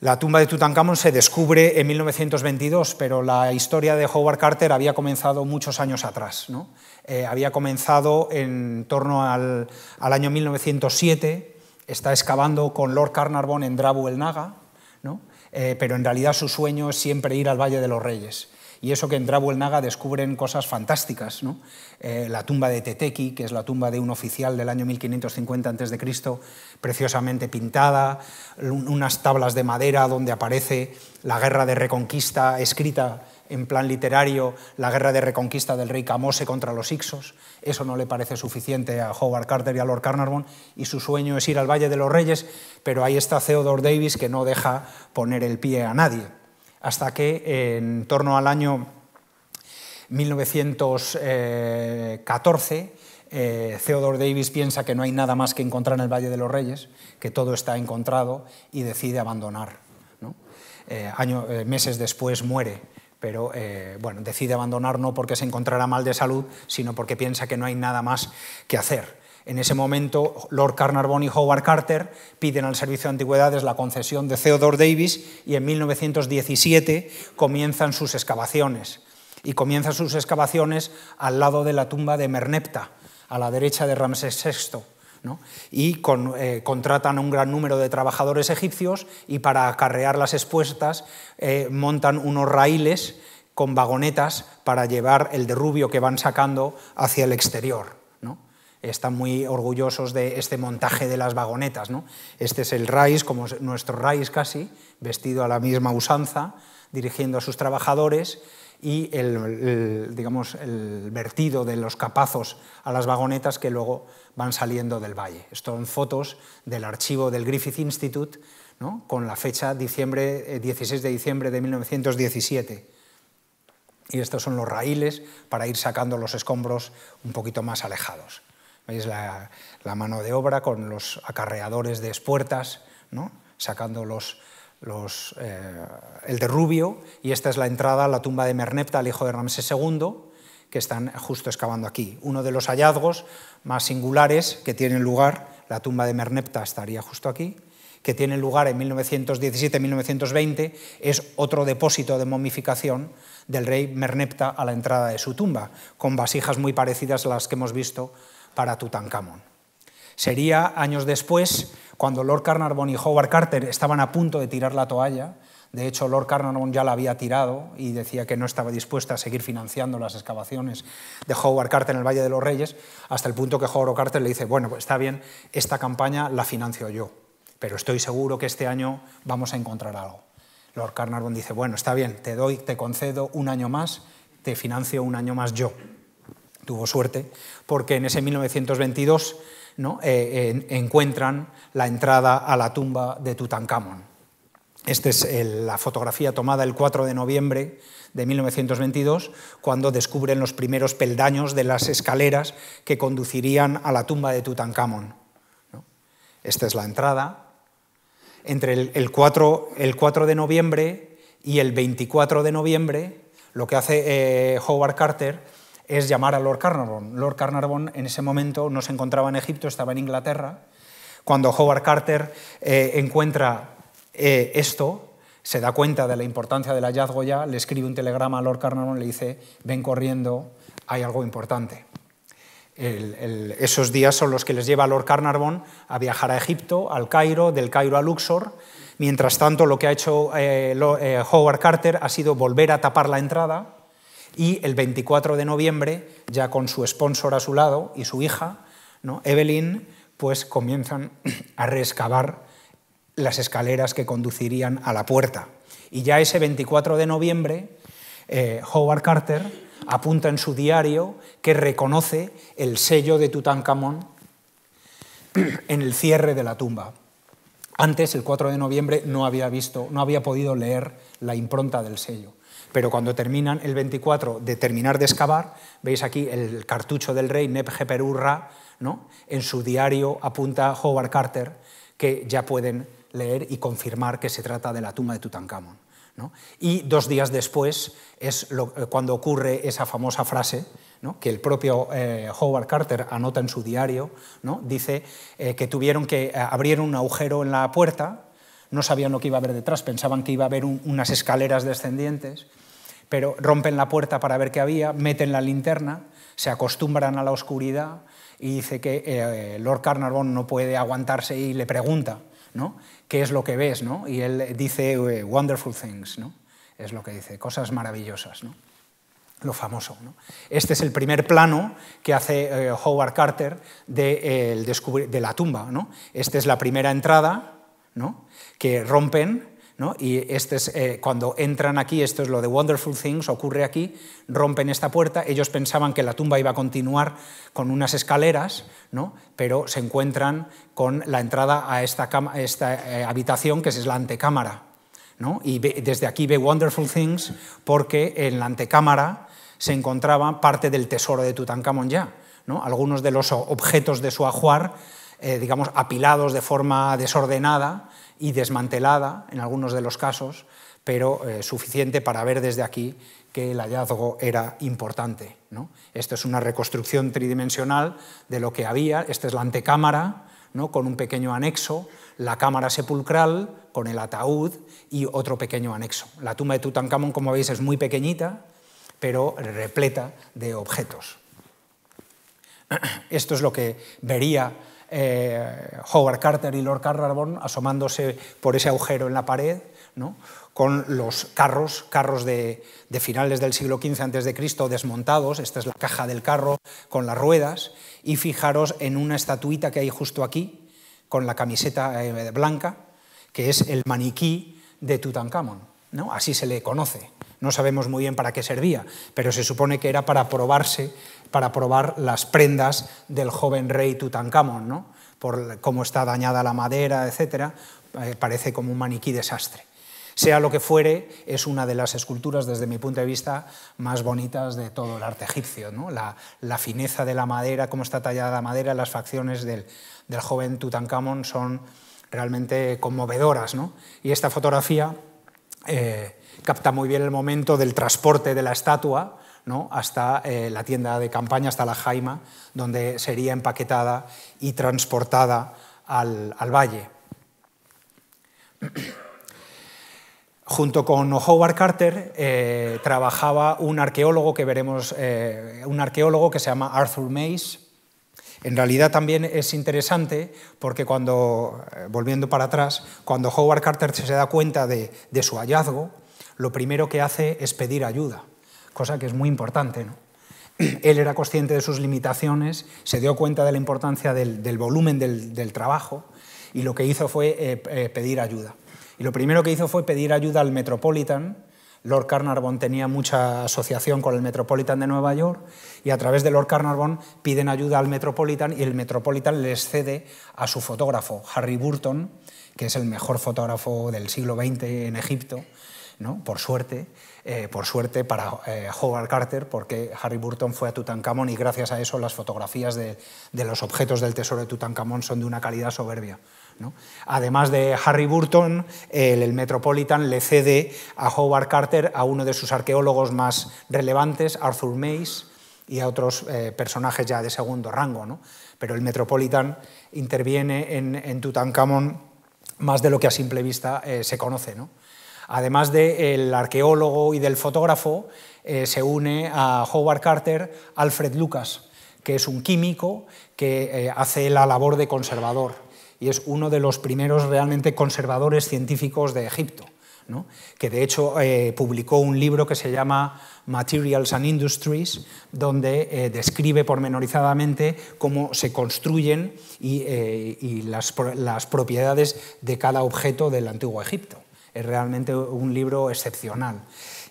A: La tumba de Tutankamón se descubre en 1922, pero la historia de Howard Carter había comenzado muchos años atrás. Eh, había comenzado en torno al, año 1907, está excavando con Lord Carnarvon en Drabu el Naga, eh, pero en realidad su sueño es siempre ir al Valle de los Reyes y eso que en Drabuel Naga descubren cosas fantásticas. Eh, la tumba de Tetequi, que es la tumba de un oficial del año 1550 a.C., preciosamente pintada, unas tablas de madera donde aparece la guerra de reconquista escrita en plan literario, la guerra de reconquista del rey Camose contra los Ixos. Eso no le parece suficiente a Howard Carter y a Lord Carnarvon, y su sueño es ir al Valle de los Reyes, pero ahí está Theodore Davis que no deja poner el pie a nadie hasta que en torno al año 1914 eh, eh, Theodore Davis piensa que no hay nada más que encontrar en el Valle de los Reyes, que todo está encontrado y decide abandonar. Eh, meses después muere, pero bueno, decide abandonar no porque se encontrará mal de salud, sino porque piensa que no hay nada más que hacer. En ese momento, Lord Carnarvon y Howard Carter piden al Servicio de Antigüedades la concesión de Theodore Davis y en 1917 comienzan sus excavaciones. Y comienzan sus excavaciones al lado de la tumba de Mernepta, a la derecha de Ramsés VI. y eh, contratan un gran número de trabajadores egipcios y para acarrear las expuestas eh, montan unos raíles con vagonetas para llevar el derrubio que van sacando hacia el exterior están muy orgullosos de este montaje de las vagonetas. Este es el RAIS, como nuestro RAIS casi, vestido a la misma usanza, dirigiendo a sus trabajadores y el, vertido de los capazos a las vagonetas que luego van saliendo del valle. Estas son fotos del archivo del Griffith Institute con la fecha diciembre, 16 eh, de diciembre de 1917. Y estos son los raíles para ir sacando los escombros un poquito más alejados. ¿Veis la, mano de obra con los acarreadores de espuertas, sacando los, los, eh, el derrubio? Y esta es la entrada a la tumba de Mernepta el hijo de Ramsés II, que están justo excavando aquí. Uno de los hallazgos más singulares que tienen lugar, la tumba de Mernepta estaría justo aquí, que tiene lugar en 1917-1920, es otro depósito de momificación del rey Mernepta a la entrada de su tumba, con vasijas muy parecidas a las que hemos visto para Tutankamón. Sería años después, cuando Lord Carnarvon y Howard Carter estaban a punto de tirar la toalla, de hecho, Lord Carnarvon ya la había tirado y decía que no estaba dispuesta a seguir financiando las excavaciones de Howard Carter en el Valle de los Reyes, hasta el punto que Howard Carter le dice, bueno, pues está bien, esta campaña la financio yo, pero estoy seguro que este año vamos a encontrar algo. Lord Carnarvon dice, bueno, está bien, te doy, te concedo un año más, te financio un año más yo tuvo suerte, porque en ese 1922 eh, encuentran la entrada a la tumba de Tutankamón. Esta es la fotografía tomada el 4 de noviembre de 1922, cuando descubren los primeros peldaños de las escaleras que conducirían a la tumba de Tutankamón. Esta es la entrada. Entre el, 4, de noviembre y el 24 de noviembre, lo que hace eh, Howard Carter es llamar a Lord Carnarvon. Lord Carnarvon en ese momento no se encontraba en Egipto, estaba en Inglaterra. Cuando Howard Carter eh, encuentra eh, esto, se da cuenta de la importancia del hallazgo ya, le escribe un telegrama a Lord Carnarvon, le dice, ven corriendo, hay algo importante. esos días son los que les lleva a Lord Carnarvon a viajar a Egipto, al Cairo, del Cairo a Luxor. Mientras tanto, lo que ha hecho eh, Howard Carter ha sido volver a tapar la entrada y el 24 de noviembre, ya con su sponsor a su lado y su hija, ¿no? Evelyn, pues comienzan <clears throat> a reexcavar las escaleras que conducirían a la puerta. Y ya ese 24 de noviembre, eh, Howard Carter apunta en su diario que reconoce el sello de Tutankamón <clears throat> en el cierre de la tumba. Antes, el 4 de noviembre, no había visto, no había podido leer la impronta del sello pero cuando terminan el 24 de terminar de excavar, veis aquí el cartucho del rey Nebjeperurra, ¿no? en su diario apunta Howard Carter que ya pueden leer y confirmar que se trata de la tumba de Tutankamón. ¿no? Y dos días después es lo, eh, cuando ocurre esa famosa frase ¿no? que el propio eh, Howard Carter anota en su diario, ¿no? dice eh, que tuvieron que abrieron un agujero en la puerta, no sabían lo que iba a haber detrás, pensaban que iba a haber unas escaleras descendientes, pero rompen la puerta para ver qué había, meten la linterna, se acostumbran a la oscuridad y dice que eh, Lord Carnarvon no puede aguantarse y le pregunta, ¿no? ¿Qué es lo que ves? ¿no? Y él dice eh, wonderful things, ¿no? Es lo que dice, cosas maravillosas, ¿no? Lo famoso. ¿no? Este es el primer plano que hace eh, Howard Carter de, de la tumba. Esta es la primera entrada ¿no? que rompen y este eh, cuando entran aquí, esto es lo de Wonderful Things, ocurre aquí, rompen esta puerta, ellos pensaban que la tumba iba a continuar con unas escaleras, ¿no? pero se encuentran con la entrada a esta, esta eh, habitación que es la antecámara. ¿no? Y desde aquí ve Wonderful Things porque en la antecámara se encontraba parte del tesoro de Tutankamón ya, algunos de los objetos de su ajuar, eh, digamos, apilados de forma desordenada, y desmantelada en algunos de los casos, pero eh, suficiente para ver desde aquí que el hallazgo era importante. ¿no? Esto es una reconstrucción tridimensional de lo que había, esta es la antecámara, ¿no? con un pequeño anexo, la cámara sepulcral con el ataúd y otro pequeño anexo. La tumba de Tutankamón, como veis, es muy pequeñita, pero repleta de objetos. <clears throat> Esto es lo que vería eh, Howard Carter y Lord Carnarvon asomándose por ese agujero en la pared, ¿no? con los carros, carros de, finales del siglo XV a.C. desmontados, esta es la caja del carro con las ruedas, y fijaros en una estatuita que hay justo aquí, con la camiseta eh, blanca, que es el maniquí de Tutankamón, ¿no? así se le conoce. No sabemos muy bien para qué servía, pero se supone que era para probarse, para probar las prendas del joven rey Tutankamón, ¿no? por cómo está dañada la madera, etc. Eh, parece como un maniquí desastre. Sea lo que fuere, es una de las esculturas, desde mi punto de vista, más bonitas de todo el arte egipcio. ¿no? La, la, fineza de la madera, cómo está tallada la madera, las facciones del, del joven Tutankamón son realmente conmovedoras. ¿no? Y esta fotografía eh, capta muy bien el momento del transporte de la estatua hasta eh, la tienda de campaña, hasta la Jaima, donde sería empaquetada y transportada al, valle. <clears throat> Junto con Howard Carter eh, trabajaba un arqueólogo que veremos, eh, un arqueólogo que se llama Arthur Mays. En realidad también es interesante porque cuando, volviendo para atrás, cuando Howard Carter se da cuenta de su hallazgo, lo primero que hace es pedir ayuda, cosa que es muy importante. ¿no? <clears throat> Él era consciente de sus limitaciones, se dio cuenta de la importancia del, volumen del, trabajo y lo que hizo fue eh, eh, pedir ayuda. Y lo primero que hizo fue pedir ayuda al Metropolitan. Lord Carnarvon tenía mucha asociación con el Metropolitan de Nueva York y a través de Lord Carnarvon piden ayuda al Metropolitan y el Metropolitan les cede a su fotógrafo, Harry Burton, que es el mejor fotógrafo del siglo XX en Egipto, por suerte, eh, por suerte para eh, Howard Carter, porque Harry Burton fue a Tutankamón y gracias a eso las fotografías de, los objetos del tesoro de Tutankamón son de una calidad soberbia. Además de Harry Burton, el, Metropolitan le cede a Howard Carter a uno de sus arqueólogos más relevantes, Arthur Mays, y a otros eh, personajes ya de segundo rango. Pero el Metropolitan interviene en, en Tutankamón más de lo que a simple vista se conoce. Además del arqueólogo y del fotógrafo, eh, se une a Howard Carter Alfred Lucas, que es un químico que eh, hace la labor de conservador y es uno de los primeros realmente conservadores científicos de Egipto. que de hecho eh, publicó un libro que se llama Materials and Industries, donde describe pormenorizadamente cómo se construyen y, las, propiedades de cada objeto del antiguo Egipto es realmente un libro excepcional.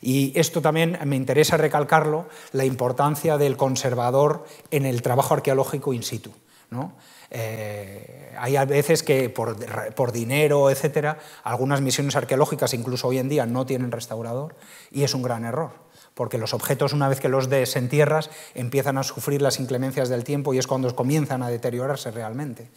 A: Y esto también me interesa recalcarlo, la importancia del conservador en el trabajo arqueológico in situ. Eh, hay veces que por, dinero, etcétera, algunas misiones arqueológicas, incluso hoy en día, no tienen restaurador y es un gran error. Porque los objetos, una vez que los desentierras, empiezan a sufrir las inclemencias del tiempo y es cuando comienzan a deteriorarse realmente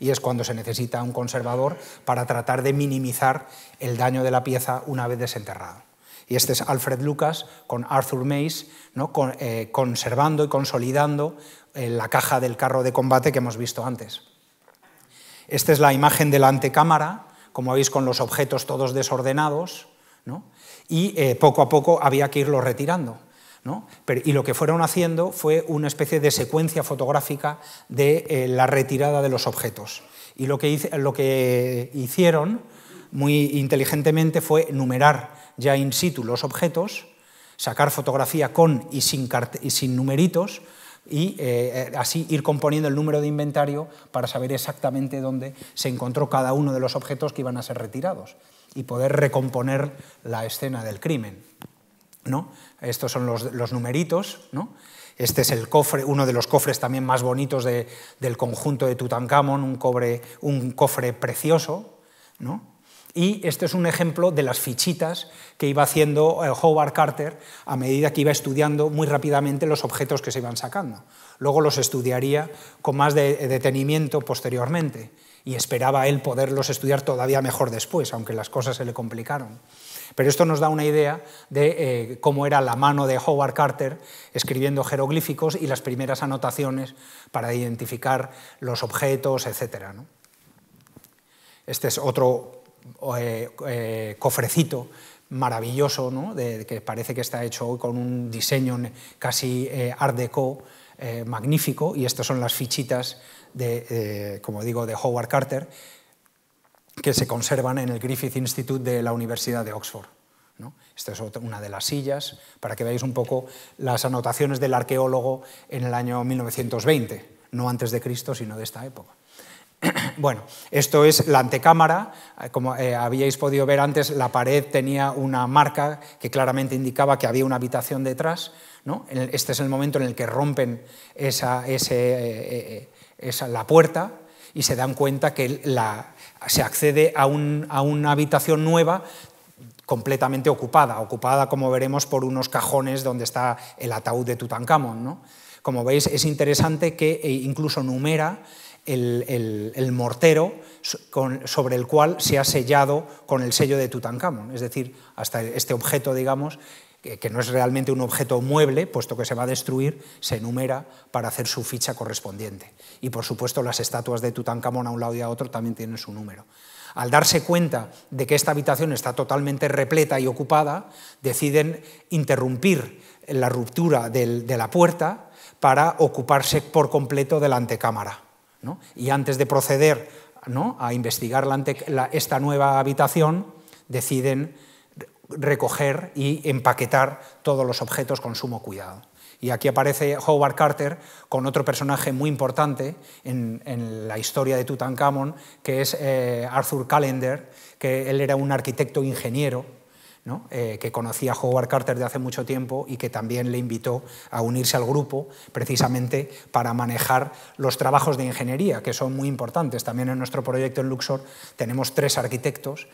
A: y es cuando se necesita un conservador para tratar de minimizar el daño de la pieza una vez desenterrado. Y este es Alfred Lucas con Arthur Mace, eh, conservando y consolidando eh, la caja del carro de combate que hemos visto antes. Esta es la imagen de la antecámara, como veis con los objetos todos desordenados, y eh, poco a poco había que irlo retirando y lo que fueron haciendo fue una especie de secuencia fotográfica de eh, la retirada de los objetos. Y lo que, hicieron muy inteligentemente fue numerar ya in situ los objetos, sacar fotografía con y sin, numeritos, y eh, eh, así ir componiendo el número de inventario para saber exactamente dónde se encontró cada uno de los objetos que iban a ser retirados y poder recomponer la escena del crimen. ¿no? Estos son los, numeritos, ¿no? Este es el cofre, uno de los cofres también más bonitos del conjunto de Tutankamón, un, cofre precioso. ¿no? Y este es un ejemplo de las fichitas que iba haciendo eh, Howard Carter a medida que iba estudiando muy rápidamente los objetos que se iban sacando. Luego los estudiaría con más eh, detenimiento posteriormente y esperaba él poderlos estudiar todavía mejor después, aunque las cosas se le complicaron. Pero esto nos da una idea de eh, cómo era la mano de Howard Carter escribiendo jeroglíficos y las primeras anotaciones para identificar los objetos, etc. Este es otro eh, eh, cofrecito maravilloso, ¿no? que parece que está hecho con un diseño casi art deco magnífico, y estas son las fichitas de, como digo, de Howard Carter, que se conservan en el Griffith Institute de la Universidad de Oxford. Esta es una de las sillas, para que veáis un poco las anotaciones del arqueólogo en el año 1920, no antes de Cristo, sino de esta época. <clears throat> Bueno, esto es la antecámara. Como eh, habíais podido ver antes, la pared tenía una marca que claramente indicaba que había una habitación detrás. Este es el momento en el que rompen esa, ese, eh, eh, esa, la puerta y se dan cuenta que se accede a, una habitación nueva completamente ocupada, ocupada como veremos por unos cajones donde está el ataúd de Tutankamón. Como veis es interesante que eh, incluso numera el, mortero sobre el cual se ha sellado con el sello de Tutankamón, es decir, hasta este objeto, digamos, que no es realmente un objeto mueble, puesto que se va a destruir, se enumera para hacer su ficha correspondiente. Y por supuesto las estatuas de Tutankamón a un lado y a otro también tienen su número. Al darse cuenta de que esta habitación está totalmente repleta y ocupada, deciden interrumpir la ruptura de la puerta para ocuparse por completo de la antecámara. Y antes de proceder a investigar esta nueva habitación, deciden recoger y empaquetar todos los objetos con sumo cuidado. Y aquí aparece Howard Carter con otro personaje muy importante en, la historia de Tutankamón, que es eh, Arthur Callender, que él era un arquitecto ingeniero eh, que conocía a Howard Carter de hace mucho tiempo y que también le invitó a unirse al grupo precisamente para manejar los trabajos de ingeniería, que son muy importantes. También en nuestro proyecto en Luxor tenemos tres arquitectos,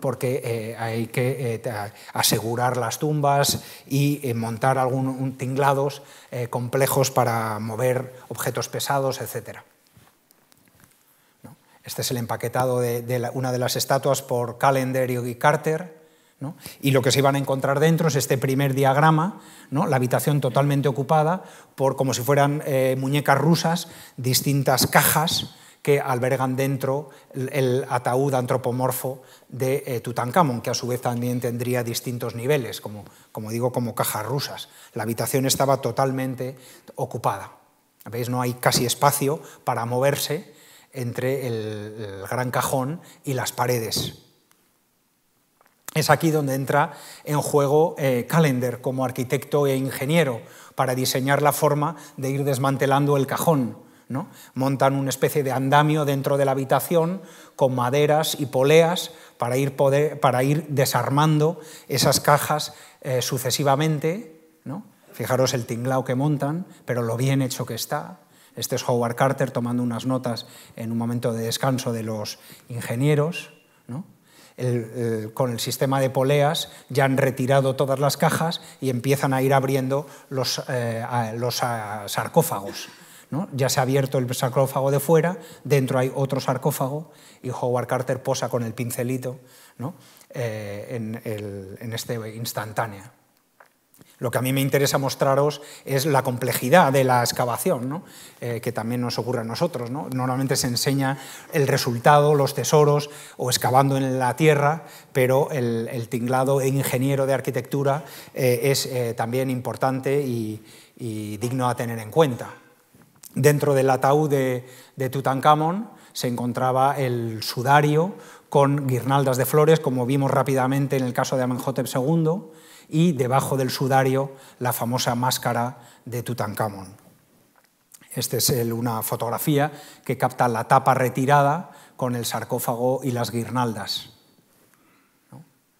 A: porque eh, hay que eh, asegurar las tumbas y montar algunos tinglados complejos para mover objetos pesados, etc. Este es el empaquetado de, una de las estatuas por Callender y Carter. Y lo que se iban a encontrar dentro es este primer diagrama, la habitación totalmente ocupada por, como si fueran eh, muñecas rusas, distintas cajas que albergan dentro el, ataúd antropomorfo de eh, Tutankamón, que a su vez también tendría distintos niveles, como, digo, como cajas rusas. La habitación estaba totalmente ocupada. ¿Veis? No hay casi espacio para moverse entre el gran cajón y las paredes. Es aquí donde entra en juego eh, Calendar como arquitecto e ingeniero para diseñar la forma de ir desmantelando el cajón. Montan una especie de andamio dentro de la habitación con maderas y poleas para ir, poder, para ir desarmando esas cajas eh, sucesivamente. Fijaros el tinglao que montan, pero lo bien hecho que está. Este es Howard Carter tomando unas notas en un momento de descanso de los ingenieros. Eh, con el sistema de poleas ya han retirado todas las cajas y empiezan a ir abriendo los, eh, los ah, sarcófagos. Ya se ha abierto el sarcófago de fuera, dentro hay otro sarcófago y Howard Carter posa con el pincelito eh, en, en este instantánea. Lo que a mí me interesa mostraros es la complejidad de la excavación, eh, que también nos ocurre a nosotros. Normalmente se enseña el resultado, los tesoros o excavando en la tierra, pero el, tinglado e ingeniero de arquitectura eh, es eh, también importante y, digno a tener en cuenta. Dentro del ataúd de, de Tutankamón se encontraba el sudario con guirnaldas de flores, como vimos rápidamente en el caso de Amenhotep II y debajo del sudario la famosa máscara de Tutankamón. Esta es una fotografía que capta la tapa retirada con el sarcófago y las guirnaldas.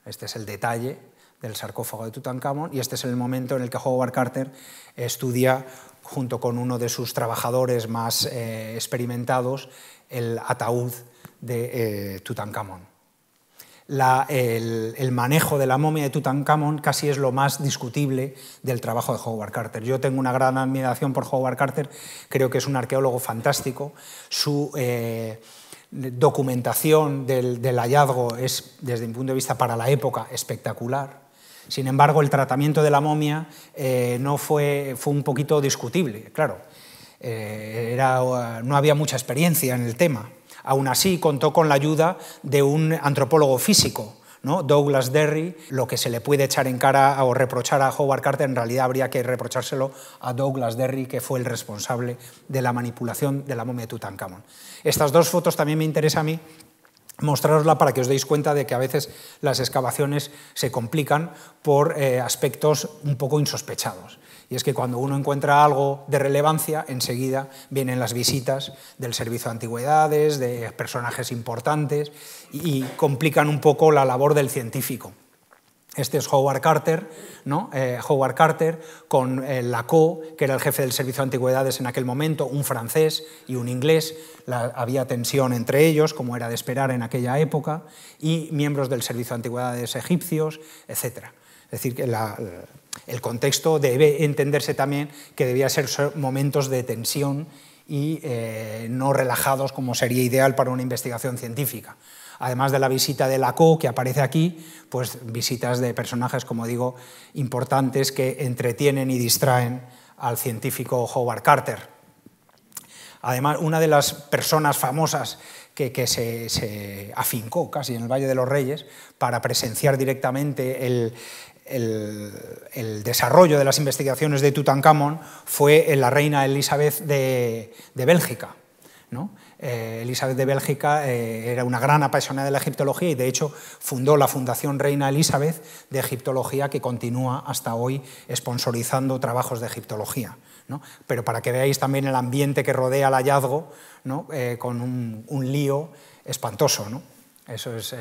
A: Este es el detalle del sarcófago de Tutankamón y este es el momento en el que Howard Carter estudia junto con uno de sus trabajadores más eh, experimentados el ataúd de eh, Tutankamón el, manejo de la momia de Tutankamón casi es lo más discutible del trabajo de Howard Carter. Yo tengo una gran admiración por Howard Carter, creo que es un arqueólogo fantástico. Su eh, documentación del, hallazgo es, desde mi punto de vista, para la época espectacular. Sin embargo, el tratamiento de la momia eh, no fue, un poquito discutible, claro. Eh, no había mucha experiencia en el tema. Aún así, contó con la ayuda de un antropólogo físico, Douglas Derry, lo que se le puede echar en cara o reprochar a Howard Carter, en realidad habría que reprochárselo a Douglas Derry, que fue el responsable de la manipulación de la momia de Tutankamón. Estas dos fotos también me interesa a mí mostrarosla para que os deis cuenta de que a veces las excavaciones se complican por eh, aspectos un poco insospechados. Y es que cuando uno encuentra algo de relevancia, enseguida vienen las visitas del servicio de antigüedades, de personajes importantes, y complican un poco la labor del científico. Este es Howard Carter, ¿no? Eh, Howard Carter con eh, que era el jefe del Servicio de Antigüedades en aquel momento, un francés y un inglés. había tensión entre ellos, como era de esperar en aquella época, y miembros del Servicio de Antigüedades egipcios, etcétera. Es decir, que la, el contexto debe entenderse también que debía ser momentos de tensión y eh, no relajados como sería ideal para una investigación científica. Además de la visita de Lacó, que aparece aquí, pues visitas de personajes, como digo, importantes que entretienen y distraen al científico Howard Carter. Además, una de las personas famosas que, se, se, afincó casi en el Valle de los Reyes para presenciar directamente el, el, desarrollo de las investigaciones de Tutankamón fue en la reina Elizabeth de, Bélgica. Eh, Elizabeth de Bélgica eh, era una gran apasionada de la egiptología y de hecho fundó la Fundación Reina Elizabeth de Egiptología que continúa hasta hoy sponsorizando trabajos de egiptología. Pero para que veáis también el ambiente que rodea el hallazgo, eh, con un, lío espantoso. Eso es,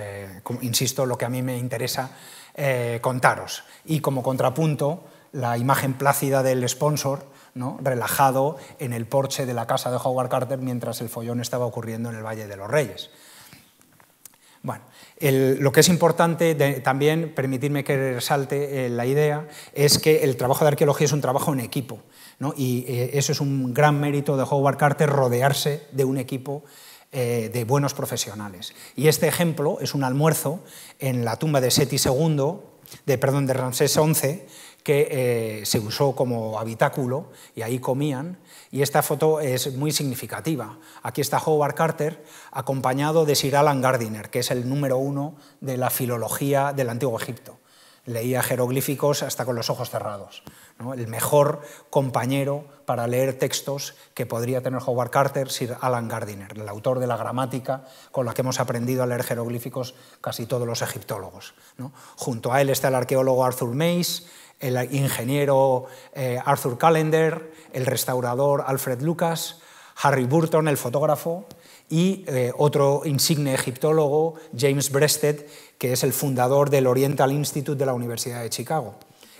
A: insisto, lo que a mí me interesa eh, contaros. Y como contrapunto, la imagen plácida del sponsor, relajado en el porche de la casa de Howard Carter mientras el follón estaba ocurriendo en el Valle de los Reyes. Bueno, lo que es importante también, permitirme que resalte eh, la idea, es que el trabajo de arqueología es un trabajo en equipo, y eh, eso es un gran mérito de Howard Carter, rodearse de un equipo eh, de buenos profesionales. Y este ejemplo es un almuerzo en la tumba de Seti II, de, perdón, de Ramsés XI, que eh, se usó como habitáculo y ahí comían. Y esta foto es muy significativa. Aquí está Howard Carter acompañado de Sir Alan Gardiner, que es el número uno de la filología del Antiguo Egipto. Leía jeroglíficos hasta con los ojos cerrados. El mejor compañero para leer textos que podría tener Howard Carter, Sir Alan Gardiner, el autor de la gramática con la que hemos aprendido a leer jeroglíficos casi todos los egiptólogos. Junto a él está el arqueólogo Arthur Mays, el ingeniero eh, Arthur Callender, el restaurador Alfred Lucas, Harry Burton, el fotógrafo, y eh, otro insigne egiptólogo, James Breasted, que es el fundador del Oriental Institute de la Universidad de Chicago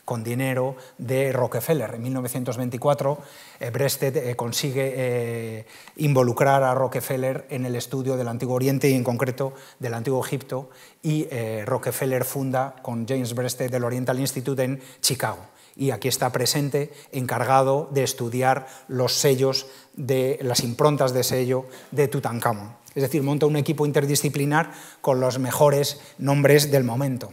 A: con dinero de Rockefeller. En 1924, eh, Brested eh, consigue eh, involucrar a Rockefeller en el estudio del Antiguo Oriente y en concreto del Antiguo Egipto y Rockefeller funda con James Brested el Oriental Institute en Chicago. Y aquí está presente, encargado de estudiar los sellos, de, las improntas de sello de Tutankamón. Es decir, monta un equipo interdisciplinar con los mejores nombres del momento.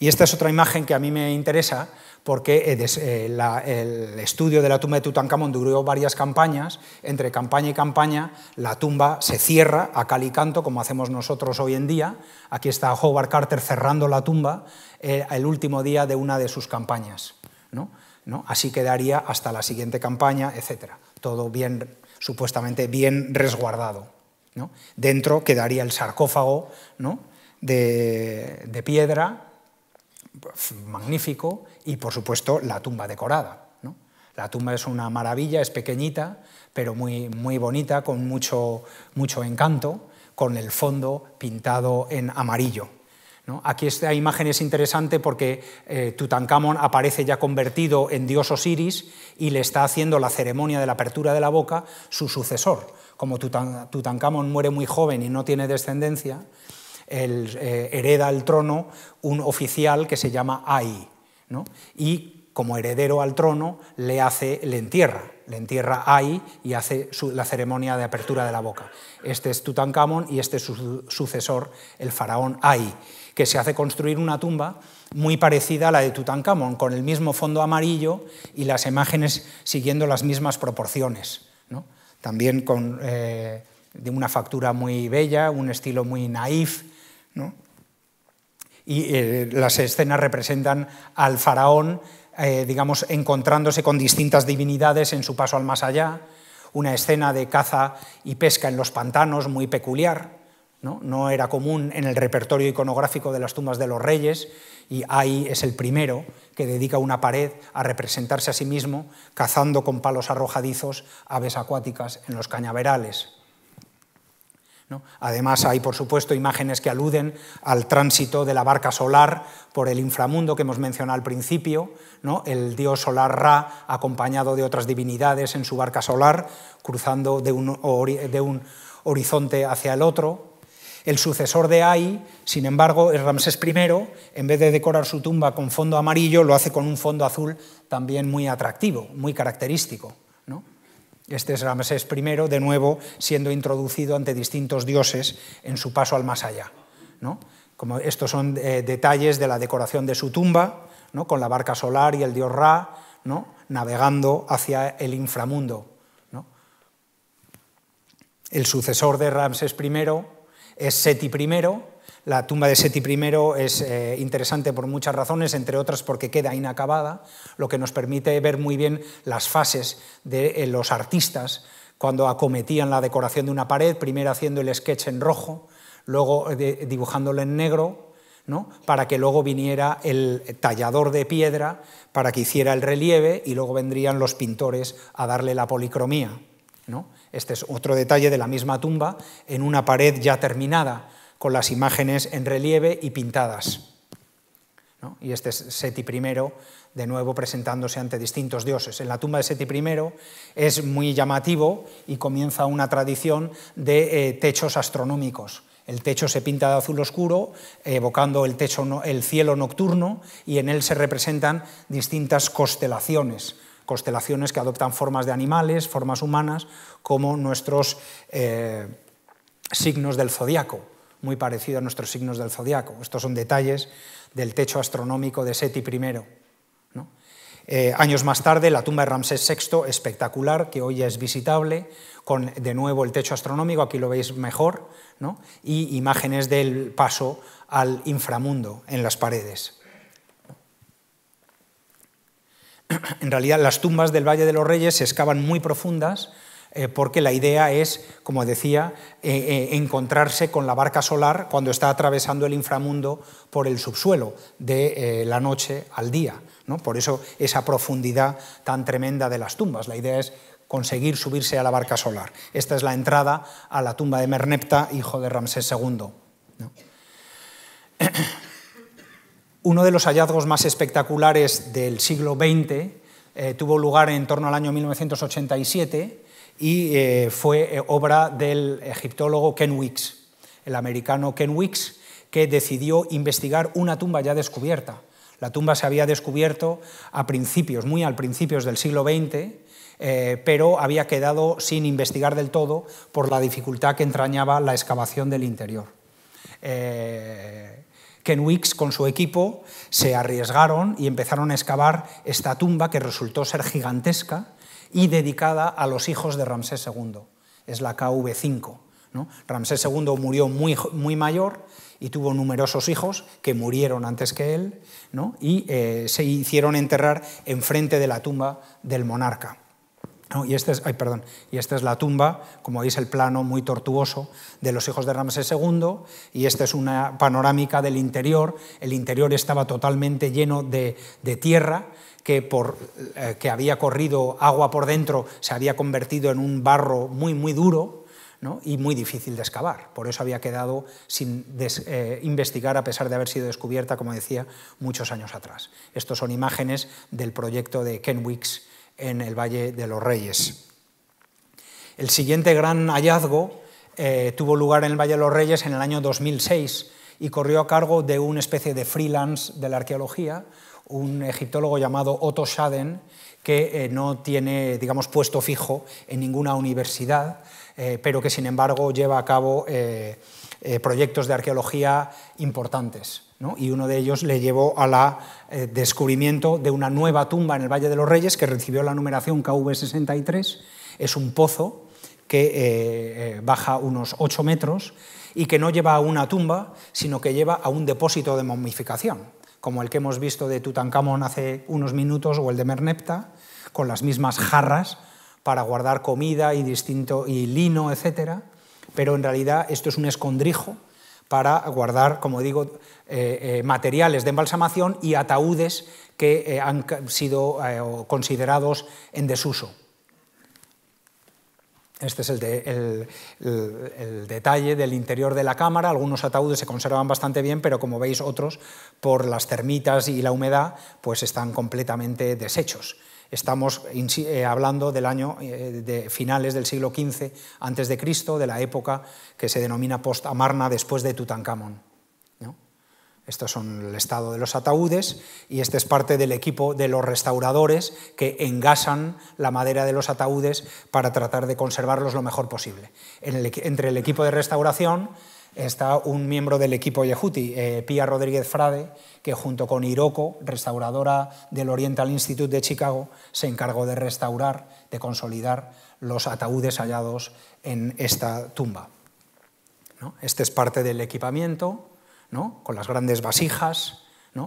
A: Y esta es otra imagen que a mí me interesa porque eh, eh, el estudio de la tumba de Tutankamón duró varias campañas. Entre campaña y campaña, la tumba se cierra a cal y canto, como hacemos nosotros hoy en día. Aquí está Howard Carter cerrando la tumba eh, el último día de una de sus campañas. Así quedaría hasta la siguiente campaña, etc. Todo bien, supuestamente bien resguardado. Dentro quedaría el sarcófago de piedra magnífico y por supuesto la tumba decorada. La tumba es una maravilla, es pequeñita, pero muy, muy bonita, con mucho, mucho encanto, con el fondo pintado en amarillo. Aquí esta imagen es interesante porque eh, Tutankamón aparece ya convertido en dios Osiris y le está haciendo la ceremonia de la apertura de la boca su sucesor. Como Tutankamón muere muy joven y no tiene descendencia, el, eh, hereda el trono un oficial que se llama Ai, y como heredero al trono le hace, le entierra, le entierra Ai y hace la ceremonia de apertura de la boca. Este es Tutankamón y este es su sucesor, el faraón Ai, que se hace construir una tumba muy parecida a la de Tutankamón, con el mismo fondo amarillo y las imágenes siguiendo las mismas proporciones, también con... Eh, de una factura muy bella, un estilo muy naif, y eh, las escenas representan al faraón, eh, digamos, encontrándose con distintas divinidades en su paso al más allá, una escena de caza y pesca en los pantanos muy peculiar, ¿No? ¿no? era común en el repertorio iconográfico de las tumbas de los reyes, y ahí es el primero que dedica una pared a representarse a sí mismo cazando con palos arrojadizos aves acuáticas en los cañaverales. Además hay, por supuesto, imágenes que aluden al tránsito de la barca solar por el inframundo que hemos mencionado al principio, el dios solar Ra acompañado de otras divinidades en su barca solar, cruzando de un, de un horizonte hacia el otro, el sucesor de Ai, sin embargo, es Ramsés I, en vez de decorar su tumba con fondo amarillo, lo hace con un fondo azul también muy atractivo, muy característico. Este es Ramsés I, de nuevo, siendo introducido ante distintos dioses en su paso al más allá. Como estos son eh, detalles de la decoración de su tumba, ¿no? con la barca solar y el dios Ra, ¿no? navegando hacia el inframundo. El sucesor de Ramsés I es Seti I, la tumba de Seti I es eh, interesante por muchas razones, entre otras porque queda inacabada, lo que nos permite ver muy bien las fases de eh, los artistas cuando acometían la decoración de una pared, primero haciendo el sketch en rojo, luego eh, dibujándolo en negro, para que luego viniera el tallador de piedra para que hiciera el relieve y luego vendrían los pintores a darle la policromía. Este es otro detalle de la misma tumba en una pared ya terminada con las imágenes en relieve y pintadas. Y este es Seti I, de nuevo presentándose ante distintos dioses. En la tumba de Seti I es muy llamativo y comienza una tradición de eh, techos astronómicos. El techo se pinta de azul oscuro, evocando el, techo el cielo nocturno, y en él se representan distintas constelaciones, constelaciones que adoptan formas de animales, formas humanas, como nuestros eh, signos del zodiaco muy parecido a nuestros signos del zodiaco. Estos son detalles del techo astronómico de Seti I. Eh, años más tarde, la tumba de Ramsés VI, espectacular, que hoy ya es visitable, con de nuevo el techo astronómico, aquí lo veis mejor, y imágenes del paso al inframundo en las paredes. En realidad, las tumbas del Valle de los Reyes se excavan muy profundas eh, porque la idea es, como decía, eh, eh, encontrarse con la barca solar cuando está atravesando el inframundo por el subsuelo, de la noche al día. ¿no? Por eso esa profundidad tan tremenda de las tumbas. La idea es conseguir subirse a la barca solar. Esta es la entrada a la tumba de Mernepta, hijo de Ramsés II. <clears throat> Uno de los hallazgos más espectaculares del siglo XX tuvo lugar en torno al año 1987 y eh, fue eh, obra del egiptólogo Ken Wicks, el americano Ken Wicks, que decidió investigar una tumba ya descubierta. La tumba se había descubierto a principios, muy al principios del siglo XX, eh, pero había quedado sin investigar del todo por la dificultad que entrañaba la excavación del interior. Ken Wicks con su equipo se arriesgaron y empezaron a excavar esta tumba que resultó ser gigantesca, y dedicada a los hijos de Ramsés II. Es la KV5. Ramsés II murió muy, muy mayor y tuvo numerosos hijos que murieron antes que él y eh, se hicieron enterrar enfrente de la tumba del monarca. Este y, esta es la tumba, como veis el plano muy tortuoso de los hijos de Ramsés II, y esta es una panorámica del interior. El interior estaba totalmente lleno de tierra, eh, que, había corrido agua por dentro se había convertido en un barro muy, muy duro y muy difícil de excavar. Por eso había quedado sin eh, investigar a pesar de haber sido descubierta, como decía, muchos años atrás. Estos son imágenes del proyecto de Kenwicks en el Valle de los Reyes. El siguiente gran hallazgo eh, tuvo lugar en el Valle de los Reyes en el año 2006 y corrió a cargo de una especie de freelance de la arqueología, un egiptólogo llamado Otto Schaden, que eh, no tiene, digamos, puesto fijo en ninguna universidad, eh, pero que sin embargo lleva a cabo eh, proyectos de arqueología importantes. Y uno de ellos le llevó a la descubrimiento de una nueva tumba en el Valle de los Reyes que recibió la numeración KV63. Es un pozo que baja unos 8 metros y que no lleva a una tumba, sino que lleva a un depósito de momificación como el que hemos visto de Tutankamón hace unos minutos o el de Merneptah, con las mismas jarras para guardar comida y, distinto, y lino, etc. Pero en realidad esto es un escondrijo para guardar, como digo, eh, eh, materiales de embalsamación y ataúdes que eh, han sido considerados en desuso. Este es el, detalle del interior de la cámara. Algunos ataúdes se conservan bastante bien, pero como veis otros, por las termitas y la humedad, pues están completamente deshechos. Estamos eh, hablando del año eh, de finales del siglo XV antes de Cristo, de la época que se denomina post-Amarna después de Tutankamón. Estos son el estado de los ataúdes y este es parte del equipo de los restauradores que engasan la madera de los ataúdes para tratar de conservarlos lo mejor posible. entre el equipo de restauración está un miembro del equipo Yehuti, Pia eh, Pía Rodríguez Frade, que junto con Iroco, restauradora del Oriental Institute de Chicago, se encargó de restaurar, de consolidar los ataúdes hallados en esta tumba. Este es parte del equipamiento con las grandes vasijas,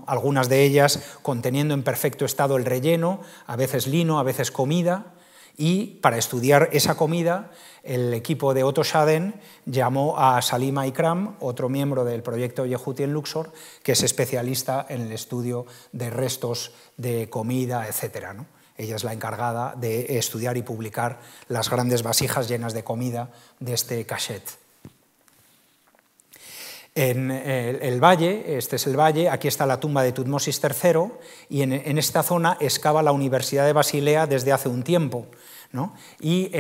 A: algunas de ellas conteniendo en perfecto estado el relleno, a veces lino, a veces comida, y para estudiar esa comida, el equipo de Otto Schaden llamó a Salima Ikram, otro miembro del proyecto Yehuti en Luxor, que es especialista en el estudio de restos de comida, etc. Ella es la encargada de estudiar y publicar las grandes vasijas llenas de comida de este cachet en el, valle, este es el valle, aquí está la tumba de Tutmosis III, y en, en esta zona excava la Universidad de Basilea desde hace un tiempo. Y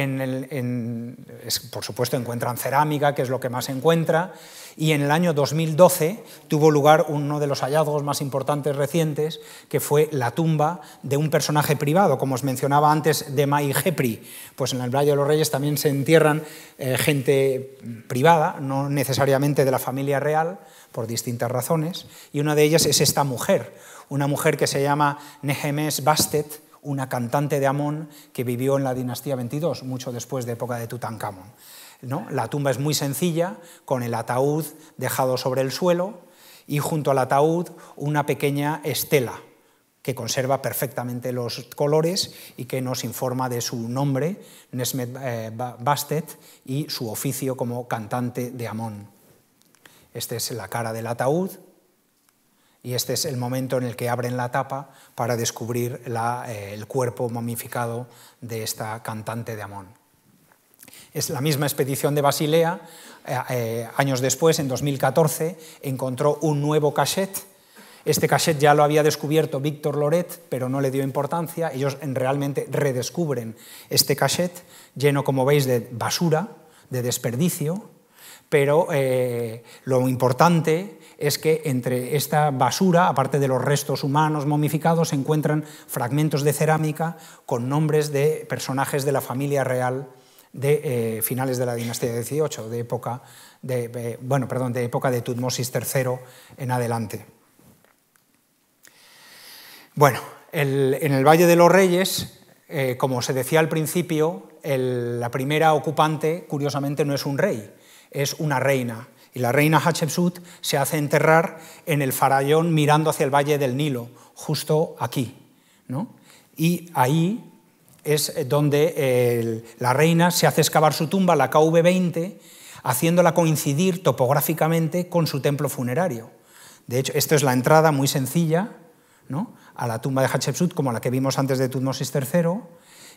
A: por supuesto encuentran cerámica, que es lo que más se encuentra, y en el año 2012 tuvo lugar uno de los hallazgos más importantes recientes, que fue la tumba de un personaje privado, como os mencionaba antes, de Mai Gepri. Pues en el Valle de los Reyes también se entierran eh, gente privada, no necesariamente de la familia real, por distintas razones, y una de ellas es esta mujer, una mujer que se llama Nehemes Bastet, una cantante de Amón que vivió en la dinastía 22, mucho después de época de Tutankamón. La tumba es muy sencilla, con el ataúd dejado sobre el suelo y junto al ataúd una pequeña estela que conserva perfectamente los colores y que nos informa de su nombre, Nesmet eh, Bastet, y su oficio como cantante de Amón. Esta es la cara del ataúd y este es el momento en el que abren la tapa para descubrir eh, el cuerpo momificado de esta cantante de Amón. Es la misma expedición de Basilea, eh, eh, años después, en 2014, encontró un nuevo cachet. Este cachet ya lo había descubierto Víctor Loret, pero no le dio importancia. Ellos realmente redescubren este cachet, lleno, como veis, de basura, de desperdicio, pero eh, lo importante es que entre esta basura, aparte de los restos humanos momificados, se encuentran fragmentos de cerámica con nombres de personajes de la familia real de eh, finales de la dinastía XVIII, de época de, eh, bueno, perdón, de época de Tutmosis III en adelante. Bueno, en el Valle de los Reyes, como se decía al principio, la primera ocupante, curiosamente, no es un rey, es una reina. Y la reina Hatshepsut se hace enterrar en el farallón mirando hacia el valle del Nilo, justo aquí. Y ahí es donde eh, la reina se hace excavar su tumba, la KV-20, haciéndola coincidir topográficamente con su templo funerario. De hecho, esta es la entrada muy sencilla ¿no? a la tumba de Hatshepsut, como la que vimos antes de Tutmosis III,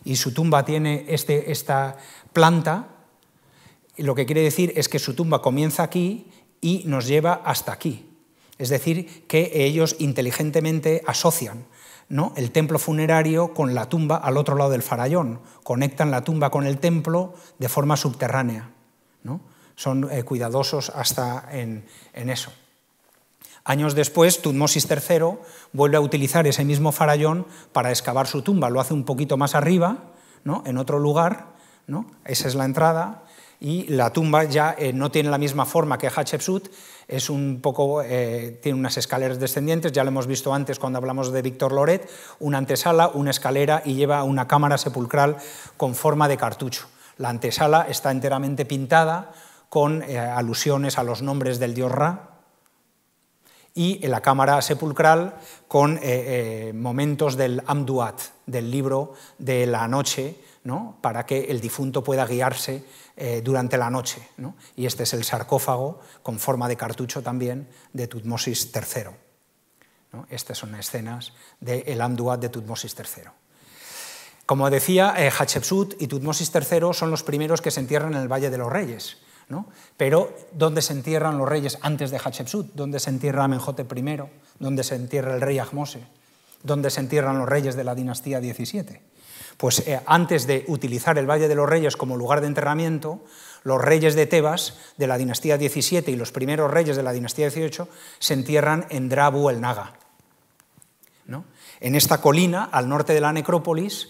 A: y su tumba tiene este, esta planta lo que quiere decir es que su tumba comienza aquí y nos lleva hasta aquí. Es decir, que ellos inteligentemente asocian ¿no? el templo funerario con la tumba al otro lado del farallón, conectan la tumba con el templo de forma subterránea. ¿no? Son eh, cuidadosos hasta en, eso. Años después, Tutmosis III vuelve a utilizar ese mismo farallón para excavar su tumba. Lo hace un poquito más arriba, ¿no? en otro lugar. ¿no? Esa es la entrada y la tumba ya eh, no tiene la misma forma que Hatshepsut, es un poco, eh, tiene unas escaleras descendientes, ya lo hemos visto antes cuando hablamos de Víctor Loret, una antesala, una escalera y lleva una cámara sepulcral con forma de cartucho. La antesala está enteramente pintada con eh, alusiones a los nombres del dios Ra y la cámara sepulcral con momentos del Amduat, del libro de la noche, para que el difunto pueda guiarse eh, durante la noche. Y este es el sarcófago con forma de cartucho también de Tutmosis III. Estas son escenas del de Amduat de Tutmosis III. Como decía, eh, Hatshepsut y Tutmosis III son los primeros que se entierran en el Valle de los Reyes. Pero, ¿dónde se entierran los reyes antes de Hatshepsut? ¿Dónde se entierra Amenhotep I? ¿Dónde se entierra el rey Ahmose? ¿Dónde se entierran los reyes de la dinastía XVII? Pues eh, antes de utilizar el Valle de los Reyes como lugar de enterramiento, los reyes de Tebas de la dinastía 17 y los primeros reyes de la dinastía 18 se entierran en Drabu el Naga. En esta colina, al norte de la necrópolis,